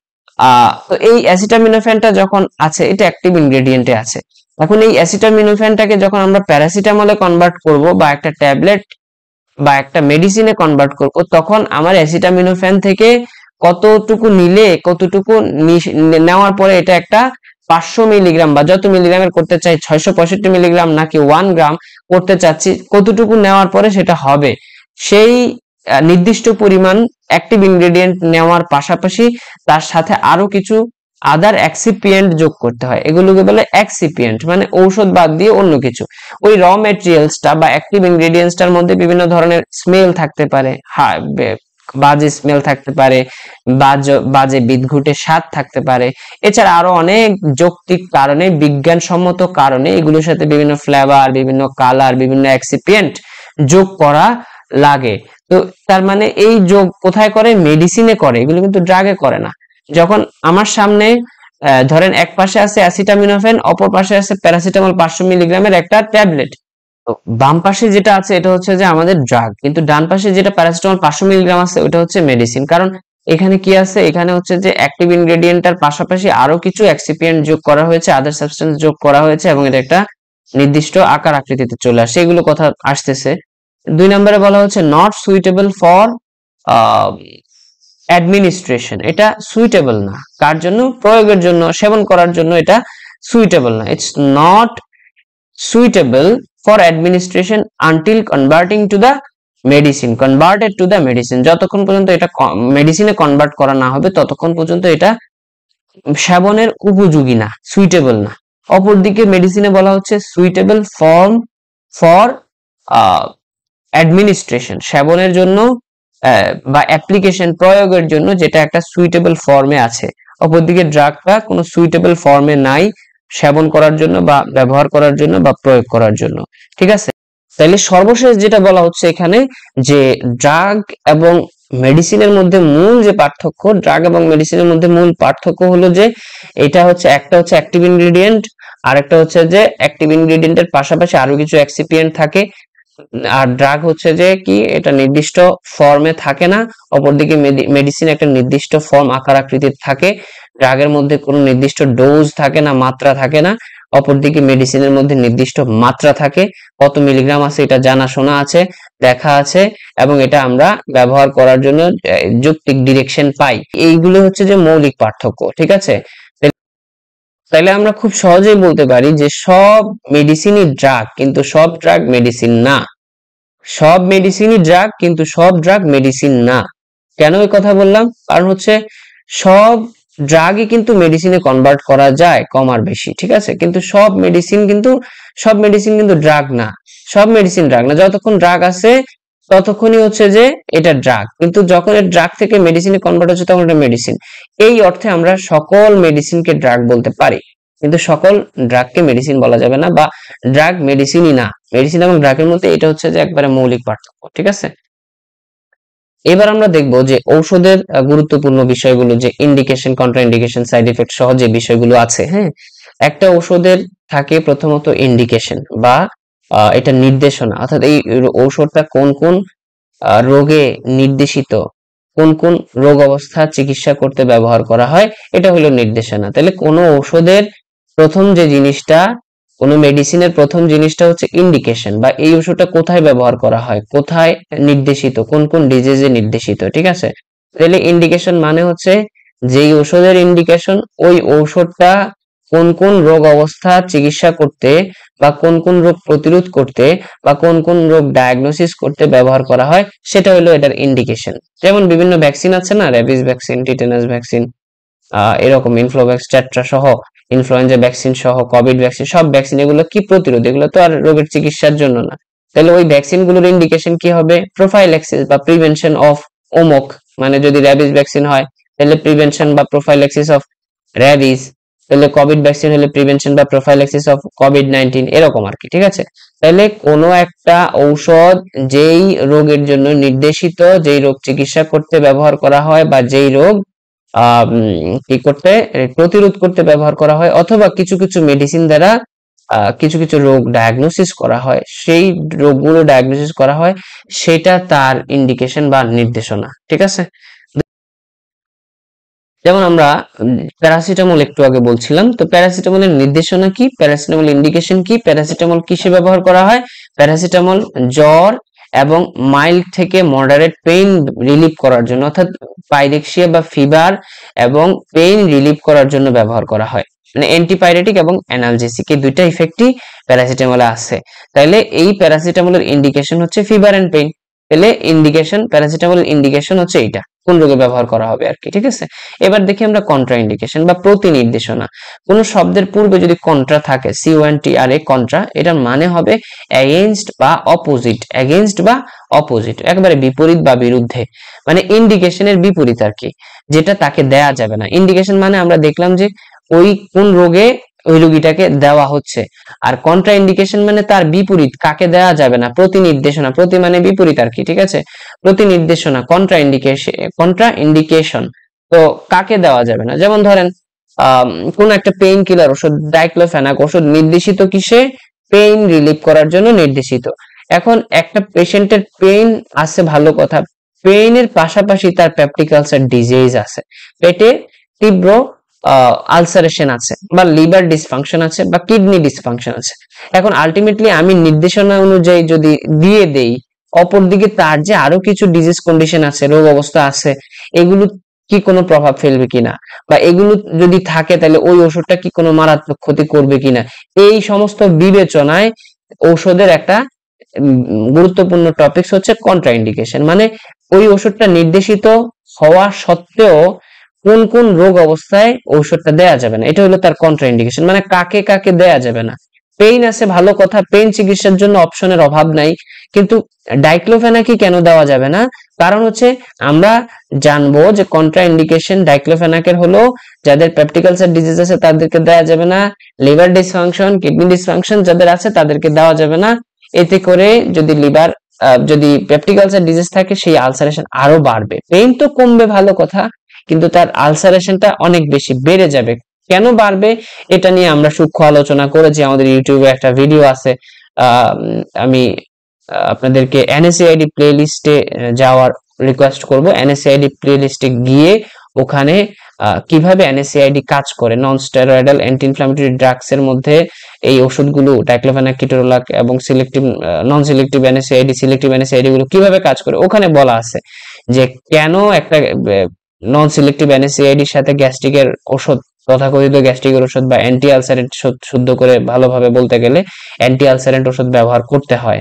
তো এই অ্যাসিটামিনোফেনটা যখন আছে এটা অ্যাক্টিভ ইনগ্রেডিয়েন্টে আছে এখন এই অ্যাসিটামিনোফেনটাকে যখন আমরা প্যারাসিটামলে কনভার্ট করব বা একটা ট্যাবলেট বা একটা মেডিসিনে কনভার্ট করব তখন আমার অ্যাসিটামিনোফেন থেকে কতটুকু নিলে কতটুকু নেওয়ার পরে এটা একটা পাঁচশো মিলিগ্রাম বা যত মিলিগ্রামের করতে চাই ছয়শো পঁয়ষট্টি মিলিগ্রাম নাকি ওয়ান গ্রাম করতে চাচ্ছি কতটুকু নেওয়ার পরে সেটা হবে সেই নির্দিষ্ট পরিমাণ অ্যাক্টিভ ইনগ্রেডিয়েন্ট নেওয়ার পাশাপাশি তার সাথে আরো কিছু আদার অ্যাক্সিপিয়েন্ট যোগ করতে হয় এগুলোকে বলে অ্যাক্সিপিয়েন্ট মানে ঔষধ বাদ দিয়ে অন্য কিছু ওই র মেটেরিয়ালসটা বা অ্যাক্টিভ ইনগ্রেডিয়েন্টসটার মধ্যে বিভিন্ন ধরনের স্মেল থাকতে পারে বাজে স্মেল থাকতে পারে বাজে বাজে বিদঘুটে স্বাদ থাকতে পারে এছাড়া আরো অনেক যৌক্তিক কারণে বিজ্ঞানসম্মত কারণে এগুলোর সাথে বিভিন্ন ফ্লেভার বিভিন্ন কালার বিভিন্ন অ্যাক্সিপিয়েন্ট যোগ করা লাগে তো তার মানে এই যোগ কোথায় করে মেডিসিনে করে এগুলো কিন্তু ড্রাগে করে না যখন আমার সামনে ধরেন এক পাশে আছে অ্যাসিটামিনোফেন অপর পাশে আছে প্যারাসিটামল পাঁচশো মিলিগ্রামের একটা ট্যাবলেট তো বাম পাশে যেটা আছে এটা হচ্ছে যে আমাদের ড্রাগ কিন্তু ডান পাশে যেটা প্যারাসিটামল পাঁচশো মিলিগ্রাম আছে ওটা হচ্ছে মেডিসিন কারণ এখানে কি আছে এখানে হচ্ছে যে অ্যাক্টিভ ইনগ্রেডিয়েন্টের পাশাপাশি আরো কিছু অ্যাক্সিপিয়েন্ট যোগ করা হয়েছে আদার সাবস্টেন্স যোগ করা হয়েছে এবং এটা একটা নির্দিষ্ট আকার আকৃতিতে চলে আসে এগুলো কথা আসতেছে দুই নম্বরে বলা হচ্ছে নট সুইটেবল ফর অ্যাডমিনিস্ট্রেশন এটা সুইটেবল না কার জন্য প্রয়োগের জন্য সেবন করার জন্য এটা সুইটেবল না it's not suitable for administration until converting to the medicine converted to the medicine যতক্ষণ পর্যন্ত এটা মেডিসিনে কনভার্ট করা না হবে ততক্ষণ পর্যন্ত এটা সেবনের উপযোগী না সুইটেবল না অপরদিকে মেডিসিনে বলা হচ্ছে সুইটেবল ফর্ম ফর অ্যাডমিনিস্ট্রেশন সেবনের জন্য বা অ্যাপ্লিকেশন প্রয়োগের জন্য যেটা একটা সুইটেবল ফর্মে আছে অপরদিকে ড্রাগটা কোনো সুইটেবল ফর্মে নাই সেবন করার জন্য বা ব্যবহার করার জন্য বা প্রয়োগ করার জন্য ঠিক আছে তাহলে সর্বশেষ যেটা বলা হচ্ছে এখানে যে ড্রাগ এবং মেডিসিনের মধ্যে মূল যে পার্থক্য ড্রাগ এবং মেডিসিনের মধ্যে মূল পার্থক্য হলো যে এটা হচ্ছে একটা হচ্ছে অ্যাক্টিভ ইনগ্রেডিয়েন্ট একটা হচ্ছে যে অ্যাক্টিভ ইনগ্রেডিয়েন্টের পাশাপাশি আরো কিছু অ্যাক্সিপিয়েন্ট থাকে আর ড্রাগ হচ্ছে যে কি এটা নির্দিষ্ট ফর্মে থাকে না অপরদিকে মেডিসিন একটা নির্দিষ্ট ফর্ম আকার আকৃতির থাকে ড্রাগের মধ্যে কোনো নির্দিষ্ট ডোজ থাকে না মাত্রা থাকে না অপরদিকে মেডিসিনের মধ্যে নির্দিষ্ট মাত্রা থাকে কত মিলিগ্রাম আছে এটা জানা শোনা আছে দেখা আছে এবং এটা আমরা ব্যবহার করার জন্য যৌক্তিক ডিরেকশন পাই এইগুলো হচ্ছে যে মৌলিক পার্থক্য ঠিক আছে তাহলে আমরা খুব সহজেই বলতে পারি যে সব মেডিসিনই ড্রাগ কিন্তু সব ড্রাগ মেডিসিন না সব মেডিসিনই ড্রাগ কিন্তু সব ড্রাগ মেডিসিন না কেন এই কথা বললাম কারণ হচ্ছে সব ড্রাগই কিন্তু মেডিসিনে কনভার্ট করা যায় কম আর বেশি ঠিক আছে কিন্তু সব মেডিসিন কিন্তু সব মেডিসিন কিন্তু ড্রাগ না সব মেডিসিন ড্রাগ না যতক্ষণ ড্রাগ আছে ততক্ষণই হচ্ছে যে এটা ড্রাগ কিন্তু যখন এর ড্রাগ থেকে মেডিসিনে কনভার্ট হচ্ছে তখন এটা মেডিসিন এই অর্থে আমরা সকল মেডিসিনকে ড্রাগ বলতে পারি কিন্তু সকল ড্রাগকে মেডিসিন বলা যাবে না বা ড্রাগ মেডিসিনই না মেডিসিন এবং ড্রাগের মধ্যে এটা হচ্ছে যে একবারে মৌলিক পার্থক্য ঠিক আছে এবার আমরা দেখব যে ঔষধের গুরুত্বপূর্ণ বিষয়গুলো যে ইন্ডিকেশন কন্ট্রাইন্ডিকেশন সাইড এফেক্ট সহ যে বিষয়গুলো আছে হ্যাঁ একটা ঔষধের থাকে প্রথমত ইন্ডিকেশন বা এটা নির্দেশনা অর্থাৎ এই ঔষধটা কোন কোন রোগে নির্দেশিত কোন কোন রোগ অবস্থা চিকিৎসা করতে ব্যবহার করা হয় এটা হলো নির্দেশনা তাহলে কোন ঔষধের প্রথম যে জিনিসটা কোনো মেডিসিনের প্রথম জিনিসটা হচ্ছে ইন্ডিকেশন বা এই ওষুধটা কোথায় ব্যবহার করা হয় কোথায় নির্দেশিত কোন কোন ডিজিজে নির্দেশিত ঠিক আছে তাহলে ইন্ডিকেশন মানে হচ্ছে যেই ওষুধের ইন্ডিকেশন ওই ঔষধটা কোন কোন রোগ অবস্থা চিকিৎসা করতে বা কোন কোন রোগ প্রতিরোধ করতে বা কোন কোন রোগ ডায়াগনোসিস করতে ব্যবহার করা হয় সেটা হলো এটার ইন্ডিকেশন যেমন বিভিন্ন ভ্যাকসিন আছে না র্যাবিস ভ্যাকসিন টিটেনাস ভ্যাকসিন এরকম ইনফ্লোভ্যাক্স ট্যাট্রা সহ ইনফ্লুয়েঞ্জা ভ্যাকসিন সহ কোভিড ভ্যাকসিন সব ভ্যাকসিন এগুলো কি প্রতিরোধ এগুলো তো আর রোগের চিকিৎসার জন্য না তাহলে ওই ভ্যাকসিন গুলোর ইন্ডিকেশন কি হবে অ্যাক্সিস বা প্রিভেনশন অফ ওমক মানে যদি র্যাবিস ভ্যাকসিন হয় তাহলে প্রিভেনশন বা অ্যাক্সিস অফ র্যাবিস তাহলে কোভিড ভ্যাকসিন হলে প্রিভেনশন বা অ্যাক্সিস অফ কোভিড নাইনটিন এরকম আর কি ঠিক আছে তাহলে কোনো একটা ঔষধ যেই রোগের জন্য নির্দেশিত যেই রোগ চিকিৎসা করতে ব্যবহার করা হয় বা যেই রোগ কি করতে প্রতিরোধ করতে ব্যবহার করা হয় অথবা কিছু কিছু মেডিসিন দ্বারা কিছু কিছু রোগ ডায়াগনোসিস করা হয় সেই রোগগুলো ডায়াগনোসিস করা হয় সেটা তার ইন্ডিকেশন বা নির্দেশনা ঠিক আছে যেমন আমরা প্যারাসিটামল একটু আগে বলছিলাম তো প্যারাসিটামলের নির্দেশনা কি প্যারাসিটামল ইন্ডিকেশন কি প্যারাসিটামল কিসে ব্যবহার করা হয় প্যারাসিটামল জ্বর এবং মাইল্ড থেকে মডারেট পেইন রিলিফ করার জন্য অর্থাৎ পাইরেক্সিয়া বা ফিভার এবং পেইন রিলিফ করার জন্য ব্যবহার করা হয় মানে অ্যান্টিপাইরেটিক এবং অ্যানালজেসিক এই দুইটা ইফেক্টই প্যারাসিটামলে আছে তাইলে এই প্যারাসিটামলের ইন্ডিকেশন হচ্ছে ফিভার অ্যান্ড পেইন তাহলে ইন্ডিকেশন প্যারাসিটামল ইন্ডিকেশন হচ্ছে এইটা কোন রোগে ব্যবহার করা হবে আর কি ঠিক আছে এবার দেখি আমরা কন্ট্রা ইন্ডিকেশন বা প্রতিনির্দেশনা কোন শব্দের পূর্বে যদি কন্ট্রা থাকে C one T R A contra এটার মানে হবে অ্যাগেনস্ট বা অপোজিট অ্যাগেনস্ট বা অপোজিট একেবারে বিপরীত বা বিরুদ্ধে মানে ইন্ডিকেশনের বিপরীত আর কি যেটা তাকে দেয়া যাবে না ইন্ডিকেশন মানে আমরা দেখলাম যে ওই কোন রোগে ওই রোগীটাকে দেওয়া হচ্ছে আর কন্ট্রা ইন্ডিকেশন মানে তার বিপরীত কাকে দেওয়া যাবে না প্রতি নির্দেশনা প্রতি মানে বিপরীত আর কি ঠিক আছে প্রতি নির্দেশনা কন্ট্রা ইন্ডিকেশন কন্ট্রা ইন্ডিকেশন তো কাকে দেওয়া যাবে না যেমন ধরেন কোন একটা পেইন কিলার ওষুধ ডাইক্লোফেনাক ওষুধ নির্দেশিত কিসে পেইন রিলিফ করার জন্য নির্দেশিত এখন একটা পেশেন্টের পেইন আছে ভালো কথা পেইনের পাশাপাশি তার প্যাপটিকালসের ডিজিজ আছে পেটে তীব্র আলসারেশন আছে বা লিভার ডিসফাংশন আছে বা কিডনি ডিসফাংশন আছে এখন আলটিমেটলি আমি নির্দেশনা অনুযায়ী যদি দিয়ে দেই অপরদিকে তার যে আরো কিছু ডিজিজ কন্ডিশন আছে রোগ অবস্থা আছে এগুলো কি কোনো প্রভাব ফেলবে কিনা বা এগুলো যদি থাকে তাহলে ওই ওষুধটা কি কোনো মারাত্মক ক্ষতি করবে কিনা এই সমস্ত বিবেচনায় ঔষধের একটা গুরুত্বপূর্ণ টপিকস হচ্ছে কন্ট্রাইন্ডিকেশন মানে ওই ওষুধটা নির্দেশিত হওয়া সত্ত্বেও কোন কোন রোগ অবস্থায় ঔষধটা দেয়া যাবে না এটা হলো তার কন্ট্রাইন্ডিকেশন মানে কাকে কাকে দেয়া যাবে না পেইন আছে ভালো কথা পেইন চিকিৎসার জন্য অপশনের অভাব নাই কিন্তু ডাইক্লোফেনাকি কেন দেওয়া যাবে না কারণ হচ্ছে আমরা জানবো যে কন্ট্রাইন্ডিকেশন ডাইক্লোফেনাকের হলো যাদের পেপটিকালসার ডিজিজ আছে তাদেরকে দেওয়া যাবে না লিভার ডিসফাংশন কিডনি ডিসফাংশন যাদের আছে তাদেরকে দেওয়া যাবে না এতে করে যদি লিভার যদি পেপটিকালসার ডিজিজ থাকে সেই আলসারেশন আরো বাড়বে পেইন তো কমবে ভালো কথা কিন্তু তার আলসারেশনটা অনেক বেশি বেড়ে যাবে কেন বাড়বে এটা নিয়ে আমরা সূক্ষ্ম আলোচনা করেছি আমাদের ইউটিউবে একটা ভিডিও আছে আমি আপনাদেরকে এনএসএআইডি প্লেলিস্টে যাওয়ার রিকোয়েস্ট করব এনএসএআইডি প্লেলিস্টে গিয়ে ওখানে কিভাবে এনএসএআইডি কাজ করে non steroidal anti inflammatory drugs এর মধ্যে এই ওষুধগুলো টাইক্লোফেনাক কিটোরোলাক এবং selective non selective NSAID selective NSAID গুলো কিভাবে কাজ করে ওখানে বলা আছে যে কেন একটা নন সিলেক্টিভ এনএসিআইডির সাথে গ্যাস্ট্রিকের ওষুধ তথাকথিত গ্যাস্ট্রিকের ওষুধ বা অ্যান্টি আলসারেন্ট শুদ্ধ করে ভালোভাবে বলতে গেলে অ্যান্টি আলসারেন্ট ওষুধ ব্যবহার করতে হয়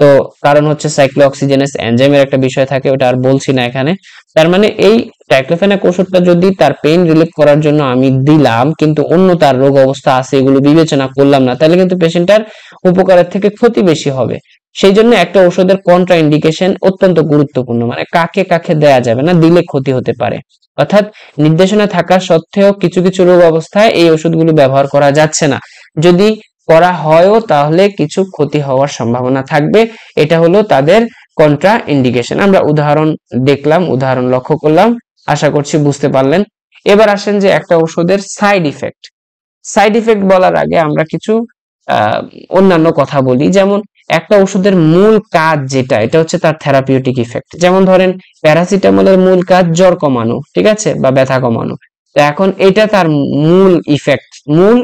তো কারণ হচ্ছে সাইক্লো অক্সিজেনেস এনজাইমের একটা বিষয় থাকে ওটা আর বলছি না এখানে তার মানে এই টাইক্লোফেনাক ওষুধটা যদি তার পেইন রিলিফ করার জন্য আমি দিলাম কিন্তু অন্য তার রোগ অবস্থা আছে এগুলো বিবেচনা করলাম না তাহলে কিন্তু পেশেন্টটার উপকারের থেকে ক্ষতি বেশি হবে সেই জন্য একটা ওষুধের কন্ট্রা ইন্ডিকেশন অত্যন্ত গুরুত্বপূর্ণ মানে কাকে কাকে দেয়া যাবে না দিলে ক্ষতি হতে পারে অর্থাৎ নির্দেশনা থাকা সত্ত্বেও কিছু কিছু রোগ অবস্থায় এই ওষুধগুলো ব্যবহার করা যাচ্ছে না যদি করা হয়ও তাহলে কিছু ক্ষতি হওয়ার সম্ভাবনা থাকবে এটা হলো তাদের কন্ট্রা ইন্ডিকেশন আমরা উদাহরণ দেখলাম উদাহরণ লক্ষ্য করলাম আশা করছি বুঝতে পারলেন এবার আসেন যে একটা ওষুধের সাইড ইফেক্ট সাইড ইফেক্ট বলার আগে আমরা কিছু অন্যান্য কথা বলি যেমন একটা ওষুধের মূল কাজ যেটা এটা হচ্ছে তার থেরাপিউটিক ইফেক্ট যেমন ধরেন প্যারাসিটামলের মূল কাজ জ্বর কমানো ঠিক আছে বা ব্যথা কমানো তো এখন এটা তার মূল ইফেক্ট মূল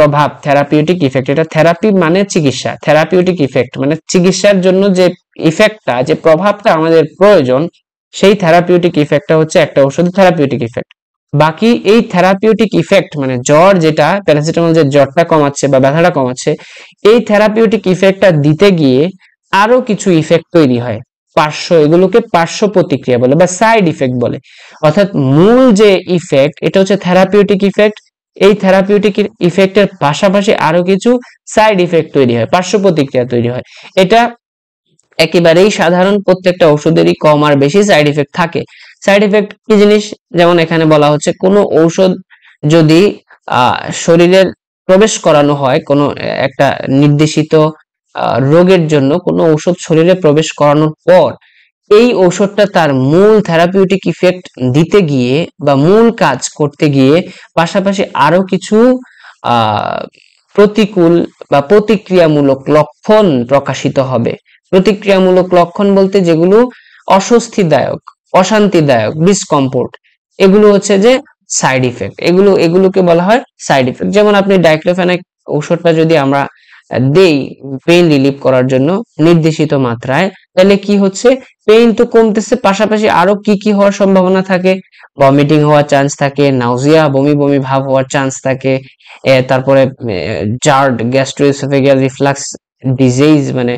প্রভাব থেরাপিউটিক ইফেক্ট এটা থেরাপি মানে চিকিৎসা থেরাপিউটিক ইফেক্ট মানে চিকিৎসার জন্য যে ইফেক্টটা যে প্রভাবটা আমাদের প্রয়োজন সেই থেরাপিউটিক ইফেক্টটা হচ্ছে একটা ওষুধ থেরাপিউটিক ইফেক্ট বাকি এই থেরাপিউটিক ইফেক্ট মানে জ্বর যেটা প্যারাসিটামল যে জ্বরটা কমাচ্ছে বা ব্যথাটা কমাচ্ছে এই থেরাপিউটিক ইফেক্টটা দিতে গিয়ে আরো কিছু ইফেক্ট তৈরি হয় পার্শ্ব এগুলোকে পার্শ্ব প্রতিক্রিয়া বলে বা সাইড ইফেক্ট বলে অর্থাৎ মূল যে ইফেক্ট এটা হচ্ছে থেরাপিউটিক ইফেক্ট এই থেরাপিউটিক ইফেক্টের পাশাপাশি আরো কিছু সাইড ইফেক্ট তৈরি হয় পার্শ্ব প্রতিক্রিয়া তৈরি হয় এটা একেবারেই সাধারণ প্রত্যেকটা ওষুধেরই কম আর বেশি সাইড ইফেক্ট থাকে সাইড ইফেক্ট কি জিনিস যেমন এখানে বলা হচ্ছে কোনো ঔষধ যদি শরীরের প্রবেশ করানো হয় কোনো একটা নির্দেশিত রোগের জন্য কোনো ঔষধ শরীরে প্রবেশ করানোর পর এই ওষুধটা তার মূল থেরাপিউটিক ইফেক্ট দিতে গিয়ে বা মূল কাজ করতে গিয়ে পাশাপাশি আরো কিছু প্রতিকূল বা প্রতিক্রিয়ামূলক লক্ষণ প্রকাশিত হবে প্রতিক্রিয়ামূলক লক্ষণ বলতে যেগুলো অস্বস্তিদায়ক অশান্তিদায়ক ডিসকমফোর্ট এগুলো হচ্ছে যে সাইড ইফেক্ট এগুলো এগুলোকে বলা হয় সাইড ইফেক্ট যেমন আপনি ডাইক্লোফেনাক ঔষধটা যদি আমরা দেই পেইন রিলিভ করার জন্য নির্দেশিত মাত্রায় তাহলে কি হচ্ছে পেইন তো কমতেছে পাশাপাশি আরো কি কি হওয়ার সম্ভাবনা থাকে ভমিটিং হওয়ার চান্স থাকে নাউজিয়া বমি বমি ভাব হওয়ার চান্স থাকে তারপরে জার্ড গ্যাস্ট্রোইসোফেগিয়াল রিফ্লাক্স ডিজিজ মানে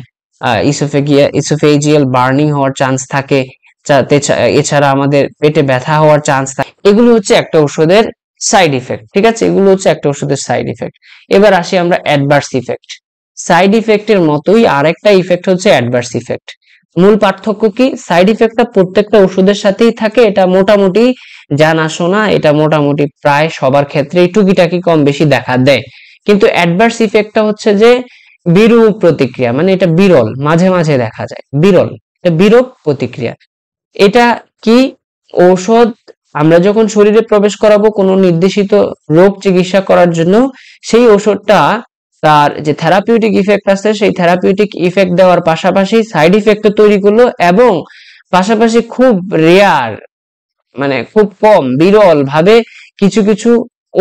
ইসোফেগিয়া ইসোফেজিয়াল বার্নিং হওয়ার চান্স থাকে এছাড়া আমাদের পেটে ব্যথা হওয়ার চান্স থাকে এগুলো হচ্ছে একটা ওষুধের সাইড ইফেক্ট ঠিক আছে এগুলো হচ্ছে একটা ওষুধের সাইড ইফেক্ট এবার আসি আমরা অ্যাডভার্স ইফেক্ট সাইড ইফেক্টের মতোই আরেকটা ইফেক্ট হচ্ছে অ্যাডভার্স ইফেক্ট মূল পার্থক্য কি সাইড ইফেক্টটা প্রত্যেকটা ওষুধের সাথেই থাকে এটা মোটামুটি জানা শোনা এটা মোটামুটি প্রায় সবার ক্ষেত্রে টুকিটাকি কম বেশি দেখা দেয় কিন্তু অ্যাডভার্স ইফেক্টটা হচ্ছে যে বিরূপ প্রতিক্রিয়া মানে এটা বিরল মাঝে মাঝে দেখা যায় বিরল এটা বিরূপ প্রতিক্রিয়া এটা কি ঔষধ আমরা যখন শরীরে প্রবেশ করাবো কোনো নির্দেশিত রোগ চিকিৎসা করার জন্য সেই ওষুধটা তার যে থেরাপিউটিক ইফেক্ট আছে সেই থেরাপিউটিক ইফেক্ট দেওয়ার পাশাপাশি সাইড ইফেক্ট তৈরি করলো এবং পাশাপাশি খুব রেয়ার মানে খুব কম বিরল ভাবে কিছু কিছু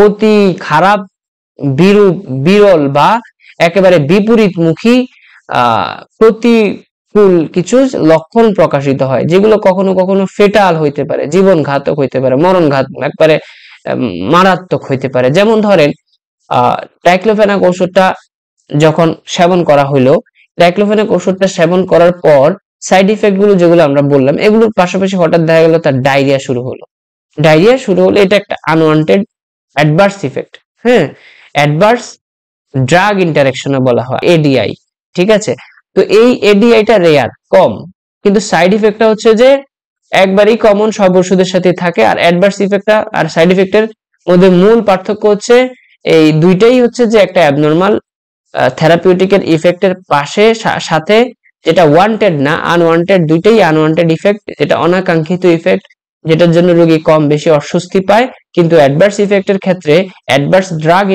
অতি খারাপ বিরূপ বিরল বা একেবারে বিপরীতমুখী প্রতিকূল কিছু লক্ষণ প্রকাশিত হয় যেগুলো কখনো কখনো ফেটাল হইতে পারে জীবন ঘাতক হইতে পারে মরণ ঘাত একবারে মারাত্মক হইতে পারে যেমন ধরেন ট্রাইক্লোফেনাক ওষুধটা যখন সেবন করা হলো ট্রাইক্লোফেনাক ওষুধটা সেবন করার পর সাইড ইফেক্ট গুলো যেগুলো আমরা বললাম এগুলোর পাশাপাশি হঠাৎ দেখা গেল তার ডায়রিয়া শুরু হলো ডায়রিয়া শুরু হলো এটা একটা আনওয়ান্টেড অ্যাডভার্স ইফেক্ট হ্যাঁ অ্যাডভার্স ড্রাগ ইন্টারাকশনে বলা হয় এডিআই ঠিক আছে তো এই এডিআইটা রেয়ার কম কিন্তু সাইড ইফেক্টটা হচ্ছে যে একবারই কমন সব ওষুধের সাথে থাকে আর অ্যাডভার্স ইফেক্টটা আর সাইড ইফেক্টের মধ্যে মূল পার্থক্য হচ্ছে এই দুইটাই হচ্ছে যে একটা অ্যাবনর্মাল থেরাপিউটিক্যাল ইফেক্টের পাশে সাথে যেটা ওয়ান্টেড না আনওয়ান্টেড দুইটাই আনওয়ান্টেড ইফেক্ট যেটা অনাকাঙ্ক্ষিত ইফেক্ট যেটার জন্য রোগী কম বেশি অস্বস্তি পায় কিন্তু অ্যাডভার্স ইফেক্টের ক্ষেত্রে অ্যাডভার্স ড্রাগ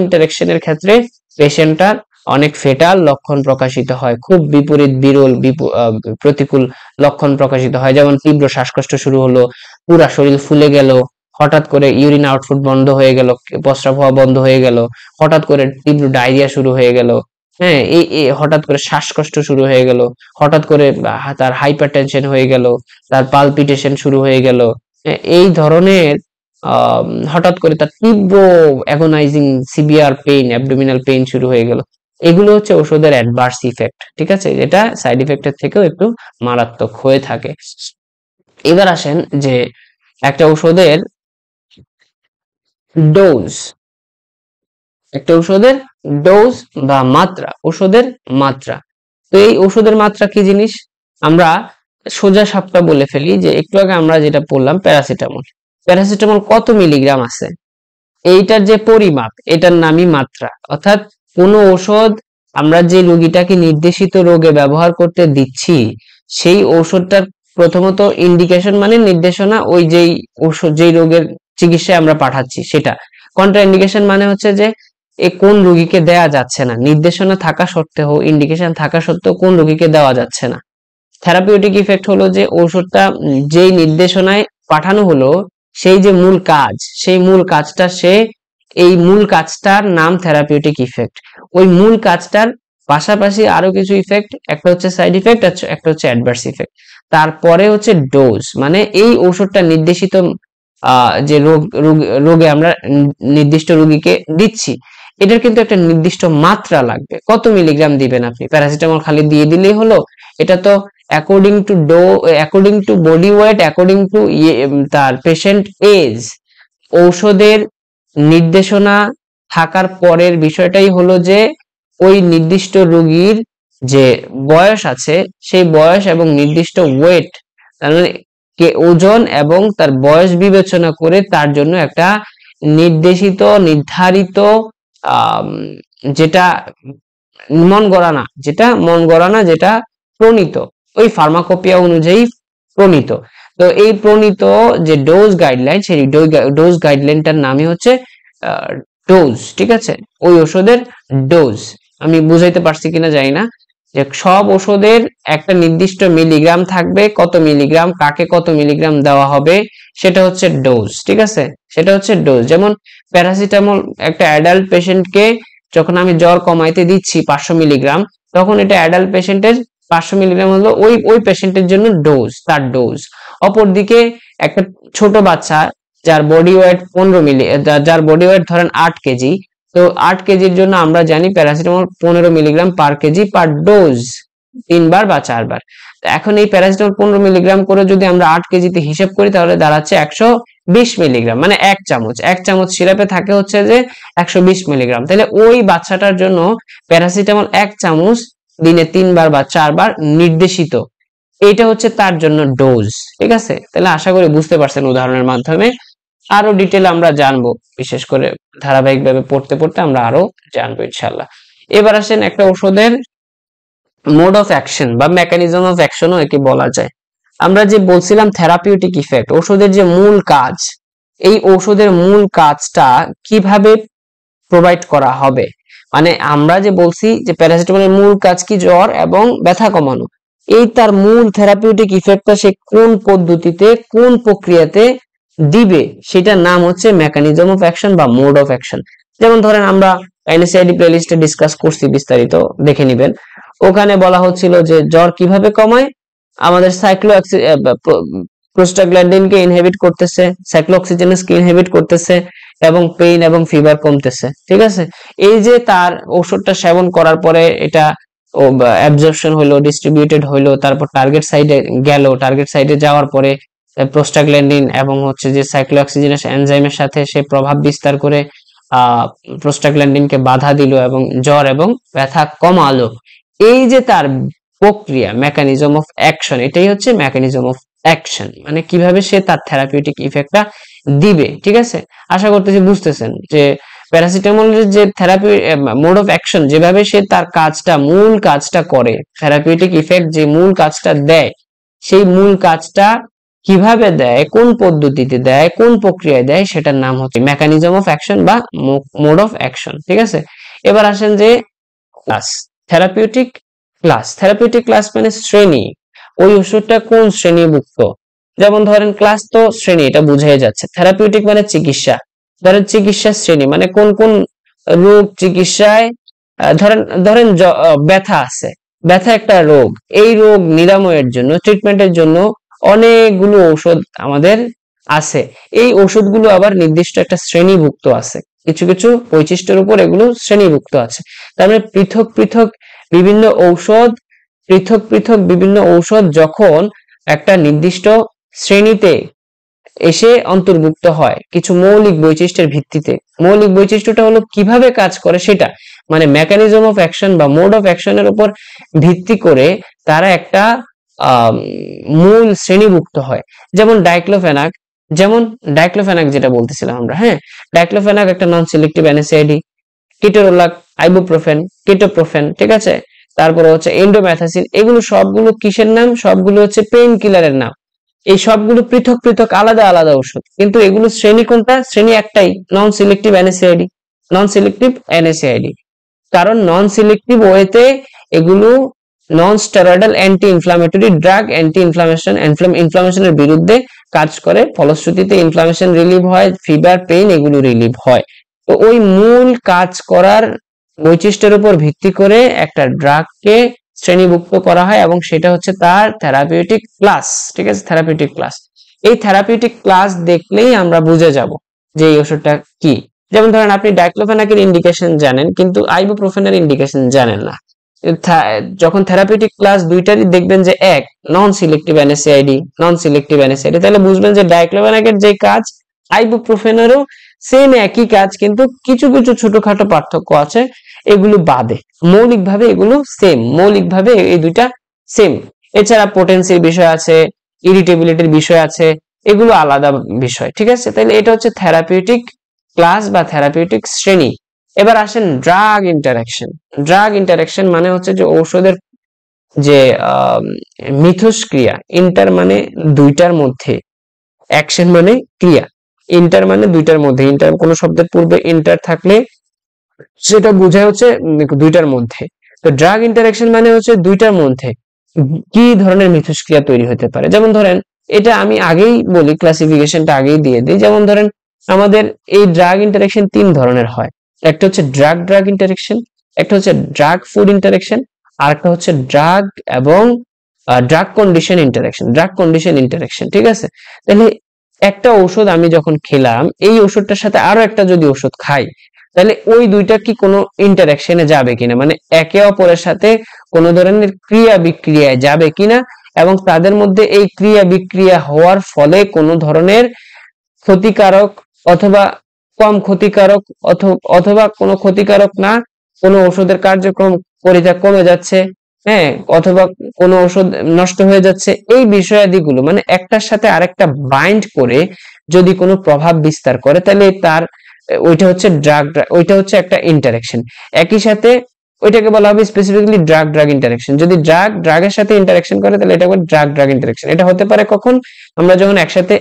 এর ক্ষেত্রে পেশেন্টটার অনেক ফেটাল লক্ষণ প্রকাশিত হয় খুব বিপরীত বিরল প্রতিকূল লক্ষণ প্রকাশিত হয় যেমন তীব্র শ্বাসকষ্ট শুরু হলো পুরা শরীর ফুলে গেল হঠাৎ করে ইউরিন আউটফুট বন্ধ হয়ে গেল প্রস্রাব হওয়া বন্ধ হয়ে গেল হঠাৎ করে তীব্র ডায়রিয়া শুরু হয়ে গেল হ্যাঁ এই হঠাৎ করে শ্বাসকষ্ট শুরু হয়ে গেল হঠাৎ করে তার হাইপার টেনশন হয়ে গেল তার পালপিটেশন শুরু হয়ে গেল এই ধরনের হঠাৎ করে তার তীব্র agonising severe pain abdominal pain শুরু হয়ে গেল এগুলো হচ্ছে ওষুধের অ্যাডভার্স ইফেক্ট ঠিক আছে যেটা সাইড ইফেক্টের থেকেও একটু মারাত্মক হয়ে থাকে এবার আসেন যে একটা ওষুধের ডোজ একটা ঔষধের ডোজ বা মাত্রা ওষুধের মাত্রা তো এই ওষুধের মাত্রা কি জিনিস আমরা সোজা সাপটা বলে ফেলি যে একটু আগে আমরা যেটা পড়লাম প্যারাসিটামল প্যারাসিটামল কত মিলিগ্রাম আছে এইটার যে পরিমাপ এটার নামই মাত্রা অর্থাৎ কোন ওষুধ আমরা যে রোগীটাকে নির্দেশিত রোগে ব্যবহার করতে দিচ্ছি সেই ঔষধটার প্রথমত ইন্ডিকেশন মানে নির্দেশনা ওই যেই ওষুধ যেই রোগের চিকিৎসায় আমরা পাঠাচ্ছি সেটা কন্ট্রাইন্ডিকেশন মানে হচ্ছে যে এ কোন রোগীকে দেয়া যাচ্ছে না নির্দেশনা থাকা সত্ত্বেও ইন্ডিকেশন থাকা সত্ত্বেও কোন রোগীকে দেওয়া যাচ্ছে না থেরাপিউটিক ইফেক্ট হলো যে ঔষধটা যেই নির্দেশনায় পাঠানো হলো সেই যে মূল কাজ সেই মূল কাজটা সে এই মূল কাজটার নাম থেরাপিউটিক ইফেক্ট ওই মূল কাজটার পাশাপাশি আরো কিছু ইফেক্ট একটা হচ্ছে সাইড ইফেক্ট একটা হচ্ছে অ্যাডভার্স ইফেক্ট তারপরে হচ্ছে ডোজ মানে এই ঔষধটা নির্দেশিত যে রোগ রোগে আমরা নির্দিষ্ট রোগীকে দিচ্ছি এটার কিন্তু একটা নির্দিষ্ট মাত্রা লাগবে কত মিলিগ্রাম দিবেন আপনি প্যারাসিটামল খালি দিয়ে দিলেই হলো এটা তো according to dose according to body weight according to তার পেশেন্ট এজ ঔষধের নির্দেশনা থাকার পরের বিষয়টাই হলো যে ওই নির্দিষ্ট রোগীর যে বয়স আছে সেই বয়স এবং নির্দিষ্ট ওয়েট তার মানে কে ওজন এবং তার বয়স বিবেচনা করে তার জন্য একটা নির্দেশিত নির্ধারিত যেটা মন গড়ানা যেটা মন গড়ানা যেটা প্রণীত ওই ফার্মাকোপিয়া অনুযায়ী প্রণীত তো এই প্রণীত যে ডোজ গাইডলাইন সেই ডোজ গাইডলাইনটার নামই হচ্ছে ডোজ ঠিক আছে ওই ওষুধের ডোজ আমি বুঝাইতে পারছি কিনা জানি না যে সব ওষুধের একটা নির্দিষ্ট মিলিগ্রাম থাকবে কত মিলিগ্রাম কাকে কত মিলিগ্রাম দেওয়া হবে সেটা হচ্ছে ডোজ ঠিক আছে সেটা হচ্ছে ডোজ যেমন প্যারাসিটামল একটা অ্যাডাল্ট পেশেন্টকে যখন আমি জ্বর কমাইতে দিচ্ছি পাঁচশো মিলিগ্রাম তখন এটা অ্যাডাল্ট পেশেন্টের পাঁচশো মিলিগ্রাম হলো ওই ওই পেশেন্টের জন্য ডোজ তার ডোজ অপরদিকে একটা ছোট বাচ্চা যার বডি ওয়েট পনেরো মিলি যার বডি ওয়েট ধরেন আট কেজি তো আট কেজির জন্য আমরা জানি প্যারাসিটামল পনেরো milligram per KG per dose তিনবার বা চারবার এখন এই প্যারাসিটামল পনেরো মিলিগ্রাম করে যদি আমরা আট কেজিতে হিসেব করি তাহলে দাঁড়াচ্ছে একশো বিশ মিলিগ্রাম মানে এক চামচ এক চামচ সিরাপে থাকে হচ্ছে যে একশো বিশ মিলিগ্রাম তাহলে ওই বাচ্চাটার জন্য প্যারাসিটামল এক চামচ দিনে তিনবার বা চারবার নির্দেশিত এটা হচ্ছে তার জন্য ডোজ ঠিক আছে তাহলে আশা করি বুঝতে পারছেন উদাহরণের মাধ্যমে আরো ডিটেল আমরা জানবো বিশেষ করে ধারাবাহিকভাবে পড়তে পড়তে আমরা আরো জানবো ইনশাল্লাহ এবার আসেন একটা ওষুধের মোড অফ অ্যাকশন বা মেকানিজম অফ অ্যাকশনও একে বলা যায় আমরা যে বলছিলাম থেরাপিউটিক ইফেক্ট ওষুধের যে মূল কাজ এই ওষুধের মূল কাজটা কিভাবে প্রোভাইড করা হবে মানে আমরা যে বলছি যে প্যারাসিটামলের মূল কাজ কি জ্বর এবং ব্যথা কমানো এই তার মূল থেরাপিউটিক ইফেক্টটা সে কোন পদ্ধতিতে কোন প্রক্রিয়াতে দিবে সেটার নাম হচ্ছে মেকানিজম অফ অ্যাকশন বা মোড অফ অ্যাকশন যেমন ধরেন আমরা এনএসআইডি প্লেলিস্টে ডিসকাস করছি বিস্তারিত দেখে নেবেন ওখানে বলা হচ্ছিল যে জ্বর কিভাবে কমায় আমাদের সাইক্লো প্রোস্টাগ্ল্যান্ডিনকে ইনহেবিট করতেছে সাইক্লোক্সিজেনসকে ইনহেবিট করতেছে এবং পেইন এবং ফিভার কমতেছে ঠিক আছে এই যে তার ওষুধটা সেবন করার পরে এটা অ্যাবজর্পশন হলো ডিস্ট্রিবিউটেড হলো তারপর টার্গেট সাইডে গেল টার্গেট সাইডে যাওয়ার পরে প্রোস্টাগ্ল্যান্ডিন এবং হচ্ছে যে সাইক্লোঅক্সিজিনেস এনজাইমের সাথে সে প্রভাব বিস্তার করে প্রোস্টাগ্ল্যান্ডিনকে বাধা দিল এবং জ্বর এবং ব্যথা কমালো এই যে তার প্রক্রিয়া মেকানিজম অফ অ্যাকশন এটাই হচ্ছে মেকানিজম অফ অ্যাকশন মানে কিভাবে সে তার থেরাপিউটিক ইফেক্টটা দিবে ঠিক আছে আশা করতেছি বুঝতেছেন যে প্যারাসিটামলের যে থেরাপি মোড অফ অ্যাকশন যেভাবে সে তার কাজটা মূল কাজটা করে থেরাপিউটিক ইফেক্ট যে মূল কাজটা দেয় সেই মূল কাজটা কিভাবে দেয় কোন পদ্ধতিতে দেয় কোন প্রক্রিয়ায় দেয় সেটার নাম হচ্ছে মেকানিজম অফ অ্যাকশন বা মোড অফ অ্যাকশন ঠিক আছে এবার আসেন যে class therapeutic class therapeutic class মানে শ্রেণী ওই ওষুধটা কোন শ্রেণীভুক্ত যেমন ধরেন ক্লাস তো শ্রেণী এটা বুঝাই যাচ্ছে থেরাপিউটিক মানে চিকিৎসা ধরেন চিকিৎসা শ্রেণী মানে কোন কোন রোগ চিকিৎসায় ধরেন ধরেন ব্যথা আছে ব্যথা একটা রোগ এই রোগ নিরাময়ের জন্য ট্রিটমেন্টের জন্য অনেকগুলো ঔষধ আমাদের আছে এই ঔষধগুলো আবার নির্দিষ্ট একটা শ্রেণীভুক্ত আছে কিছু কিছু বৈশিষ্ট্যের উপর এগুলো শ্রেণীভুক্ত আছে তার মানে পৃথক পৃথক বিভিন্ন ঔষধ পৃথক পৃথক বিভিন্ন ঔষধ যখন একটা নির্দিষ্ট শ্রেণীতে এসে অন্তর্ভুক্ত হয় কিছু মৌলিক বৈশিষ্ট্যের ভিত্তিতে মৌলিক বৈশিষ্ট্যটা হলো কিভাবে কাজ করে সেটা মানে মেকানিজম অফ অ্যাকশন বা মোড অফ অ্যাকশনের উপর ভিত্তি করে তারা একটা মূল শ্রেণীভুক্ত হয় যেমন ডাইক্লোফেনাক যেমন ডাইক্লোফেনাক যেটা বলতেছিলাম আমরা হ্যাঁ ডাইক্লোফেনাক একটা non selective NSAID ketorolac ibuprofen ketoprofen ঠিক আছে তারপরে হচ্ছে এন্ডোম্যাথাসিন এগুলো সবগুলো কিসের নাম সবগুলো হচ্ছে পেইন কিলারের নাম এই সবগুলো পৃথক পৃথক আলাদা আলাদা ওষুধ কিন্তু এগুলো শ্রেণী কোনটা শ্রেণী একটাই নন সিলেক্টিভ অ্যানিসাইডি নন সিলেক্টিভ অ্যানিসাইডি কারণ নন সিলেক্টিভ ওয়েতে এগুলো nonsteroidal anti inflammatory drug anti inflammation এর বিরুদ্ধে কাজ করে ফলশ্রুতিতে ইনফ্ল্যামেশন রিলিভ হয় ফিভার পেইন এগুলো রিলিভ হয় তো ওই মূল কাজ করার বৈশিষ্ট্যের উপর ভিত্তি করে একটা ড্রাগকে শ্রেণীভুক্ত করা হয় এবং সেটা হচ্ছে তার থেরাপিউটিক ক্লাস ঠিক আছে থেরাপিউটিক ক্লাস এই থেরাপিউটিক ক্লাস দেখলেই আমরা বুঝে যাব যে এই ওষুধটা কি যেমন ধরেন আপনি ডাইক্লোফেনাকের ইন্ডিকেশন জানেন কিন্তু আইবোপ্রোফেনের ইন্ডিকেশন জানেন না যখন থেরাপিউটিক ক্লাস দুইটারই দেখবেন যে এক non selective NSAID non selective NSAID তাহলে বুঝবেন যে ডাইক্লোভেনাকের যে কাজ আইবুপ্রোফেনেরও সেম একই কাজ কিন্তু কিছু কিছু ছোটখাটো পার্থক্য আছে এগুলো বাদে মৌলিকভাবে এগুলো সেম মৌলিকভাবে এই দুইটা সেম এছাড়া পোটেন্সির বিষয় আছে ইরিটেবিলিটির বিষয় আছে এগুলো আলাদা বিষয় ঠিক আছে তাহলে এটা হচ্ছে থেরাপিউটিক ক্লাস বা থেরাপিউটিক শ্রেণী এবার আসেন ড্রাগ ইন্টারাকশন ড্রাগ ইন্টারাকশন মানে হচ্ছে যে ঔষধের যে মিথস্ক্রিয়া ইন্টার মানে দুইটার মধ্যে অ্যাকশন মানে ক্রিয়া ইন্টার মানে দুইটার মধ্যে ইন্টার কোনো শব্দের পূর্বে ইন্টার থাকলে সেটা বোঝায় হচ্ছে দুইটার মধ্যে তো ড্রাগ ইন্টারাকশন মানে হচ্ছে দুইটার মধ্যে কি ধরনের মিথস্ক্রিয়া তৈরি হতে পারে যেমন ধরেন এটা আমি আগেই বলি ক্লাসিফিকেশনটা আগেই দিয়ে দিই যেমন ধরেন আমাদের এই ড্রাগ ইন্টারাকশন তিন ধরনের হয় একটা হচ্ছে ড্রাগ ড্রাগ ইন্টারেকশন একটা হচ্ছে ড্রাগ ফুড ইন্টারেকশন আর একটা হচ্ছে ড্রাগ এবং drug condition interaction drug condition interaction ঠিক আছে তাহলে একটা ঔষধ আমি যখন খেলাম এই ওষুধটার সাথে আরো একটা যদি ওষুধ খাই তাহলে ওই দুইটা কি কোনো ইন্টারেকশনে যাবে কিনা মানে একে অপরের সাথে কোনো ধরনের ক্রিয়া বিক্রিয়ায় যাবে কিনা এবং তাদের মধ্যে এই ক্রিয়া বিক্রিয়া হওয়ার ফলে কোনো ধরনের ক্ষতিকারক অথবা কম ক্ষতিকারক অথবা কোনো ক্ষতিকারক না কোনো ওষুধের কার্যক্রম পরিত্যাগ কমে যাচ্ছে হ্যাঁ অথবা কোনো ওষুধ নষ্ট হয়ে যাচ্ছে এই বিষয়াদিগুলো মানে একটার সাথে আরেকটা বাইন্ড করে যদি কোনো প্রভাব বিস্তার করে তাহলে তার ওইটা হচ্ছে ড্রাগ ওইটা হচ্ছে একটা ইন্টারাকশন একই সাথে ওইটাকে বলা হবে স্পেসিফিকলি ড্রাগ ড্রাগ ইন্টারাকশন যদি ড্রাগ ড্রাগের সাথে ইন্টারাকশন করে তাহলে এটা বলে ড্রাগ ড্রাগ ইন্টারাকশন এটা হতে পারে কখন আমরা যখন একসাথে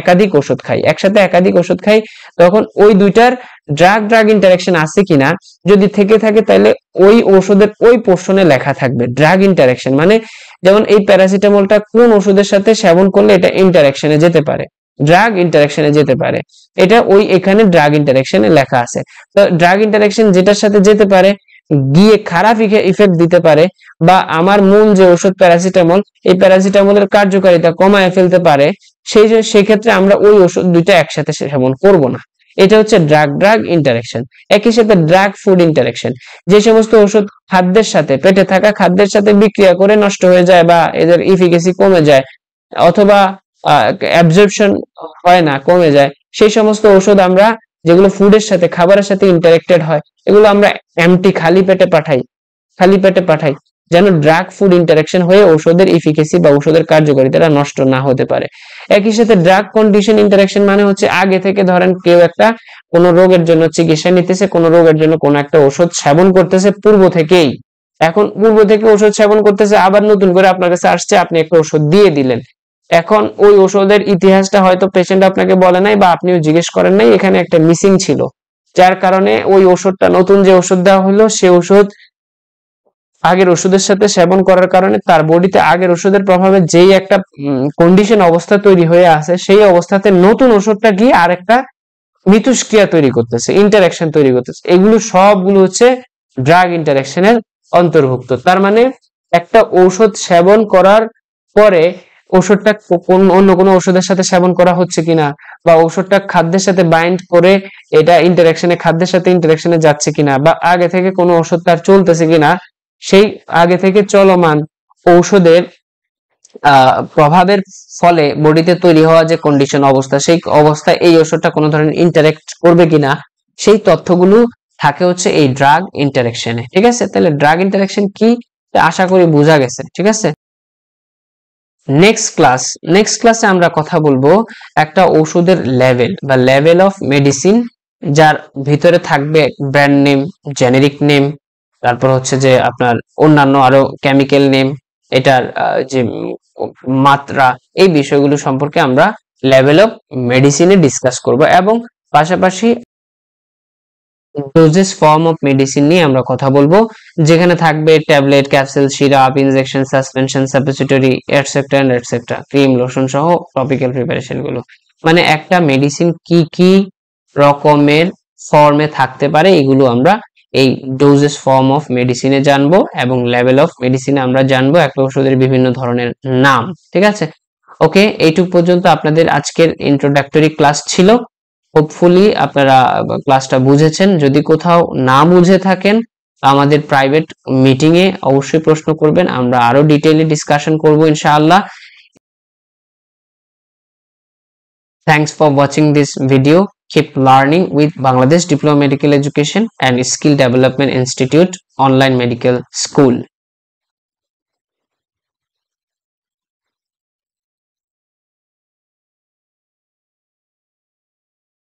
একাধিক ওষুধ খাই একসাথে একাধিক ওষুধ খাই তখন ওই দুইটার ড্রাগ ড্রাগ ইন্টারাকশন আছে কিনা যদি থেকে থাকে তাহলে ওই ওষুধের ওই পোর্শনে লেখা থাকবে ড্রাগ ইন্টারাকশন মানে যেমন এই প্যারাসিটামলটা কোন ওষুধের সাথে সেবন করলে এটা ইন্টারাকশনে যেতে পারে ড্রাগ ইন্টারাকশনে যেতে পারে এটা ওই এখানে ড্রাগ ইন্টারাকশনে লেখা আছে তো ড্রাগ ইন্টারাকশন যেটার সাথে যেতে পারে গিয়ে খারাপ ইফেক্ট দিতে পারে বা আমার মূল যে ওষুধ প্যারাসিটামল এই প্যারাসিটামলের কার্যকারিতা কমায় ফেলতে পারে সেই সেক্ষেত্রে আমরা ওই ওষুধ দুইটা একসাথে সেবন করব না এটা হচ্ছে ড্রাগ ড্রাগ ইন্টারাকশন একই সাথে ড্রাগ ফুড ইন্টারাকশন যে সমস্ত ওষুধ খাদ্যের সাথে পেটে থাকা খাদ্যের সাথে বিক্রিয়া করে নষ্ট হয়ে যায় বা এদের ইফিকেসি কমে যায় অথবা অ্যাবজর্পশন হয় না কমে যায় সেই সমস্ত ওষুধ আমরা যেগুলো ফুডের সাথে খাবারের সাথে ইন্টারেক্টেড হয় এগুলো আমরা এমটি খালি পেটে পাঠাই খালি পেটে পাঠাই যেন ড্রাগ ফুড ইন্টারাকশন হয়ে ওষুধের ইফিকেসি বা ওষুধের কার্যকারিতাটা নষ্ট না হতে পারে একই সাথে ড্রাগ কন্ডিশন ইন্টারাকশন মানে হচ্ছে আগে থেকে ধরেন কেউ একটা কোন রোগের জন্য চিকিৎসা নিতেছে কোন রোগের জন্য কোন একটা ওষুধ সেবন করতেছে পূর্ব থেকেই এখন পূর্ব থেকে ওষুধ সেবন করতেছে আবার নতুন করে আপনার কাছে আসছে আপনি একটা ওষুধ দিয়ে দিলেন এখন ওই ওষুধের ইতিহাসটা হয়তো পেশেন্ট আপনাকে বলে নাই বা আপনিও জিজ্ঞেস করেন নাই এখানে একটা মিসিং ছিল যার কারণে ওই ওষুধটা নতুন যে ওষুধ দেওয়া হলো সে ওষুধ আগের ওষুধের সাথে সেবন করার কারণে তার বডিতে আগের ওষুধের প্রভাবে যেই একটা কন্ডিশন অবস্থা তৈরি হয়ে আছে সেই অবস্থাতে নতুন ওষুধটা গিয়ে আরেকটা মিথুষ্ক্রিয়া তৈরি করতেছে ইন্টারাকশন তৈরি করতেছে এগুলো সবগুলো হচ্ছে ড্রাগ ইন্টারাকশনের অন্তর্ভুক্ত তার মানে একটা ঔষধ সেবন করার পরে ওষুধটা কোন অন্য কোনো ওষুধের সাথে সেবন করা হচ্ছে কিনা বা ওষুধটা খাদ্যের সাথে বাইন্ড করে এটা ইন্টারাকশনে খাদ্যের সাথে ইন্টারাকশনে যাচ্ছে কিনা বা আগে থেকে কোনো ওষুধ তার চলতেছে কিনা সেই আগে থেকে চলমান ঔষধের প্রভাবের ফলে বডিতে তৈরি হওয়া যে কন্ডিশন অবস্থা সেই অবস্থায় এই ওষুধটা কোনো ধরনের ইন্টারেক্ট করবে কিনা সেই তথ্যগুলো থাকে হচ্ছে এই ড্রাগ ইন্টারেকশনে ঠিক আছে তাহলে ড্রাগ ইন্টারেকশন কি আশা করি বোঝা গেছে ঠিক আছে নেক্সট ক্লাস নেক্সট ক্লাসে আমরা কথা বলবো একটা ওষুধের লেভেল বা লেভেল অফ মেডিসিন যার ভিতরে থাকবে ব্র্যান্ড নেম জেনেরিক নেম তারপর হচ্ছে যে আপনার অন্যান্য আরো কেমিক্যাল নেম এটার যে মাত্রা এই বিষয়গুলো সম্পর্কে আমরা লেভেল অফ মেডিসিনে ডিসকাস করব এবং পাশাপাশি ডোজেস ফর্ম অফ মেডিসিন নিয়ে আমরা কথা বলবো যেখানে থাকবে tablet capsule syrup injection suspension suppository etcetera and etcetera cream lotion সহ টপিক্যাল প্রিপারেশন গুলো মানে একটা মেডিসিন কি কি রকমের ফর্মে থাকতে পারে এগুলো আমরা এই ডোজেস ফর্ম অফ মেডিসিনে জানবো এবং লেভেল অফ মেডিসিনে আমরা জানবো একটা ওষুধের বিভিন্ন ধরনের নাম ঠিক আছে ওকে এইটুক পর্যন্ত আপনাদের আজকের ইন্ট্রোডাক্টরি ক্লাস ছিল হোপফুলি আপনারা ক্লাসটা বুঝেছেন যদি কোথাও না বুঝে থাকেন আমাদের প্রাইভেট মিটিং এ অবশ্যই প্রশ্ন করবেন আমরা আরো ডিটেইলে ডিসকাশন করব ইনশাআল্লাহ thanks for watching this video keep learning with Bangladesh diploma medical education and skill development institute online medical school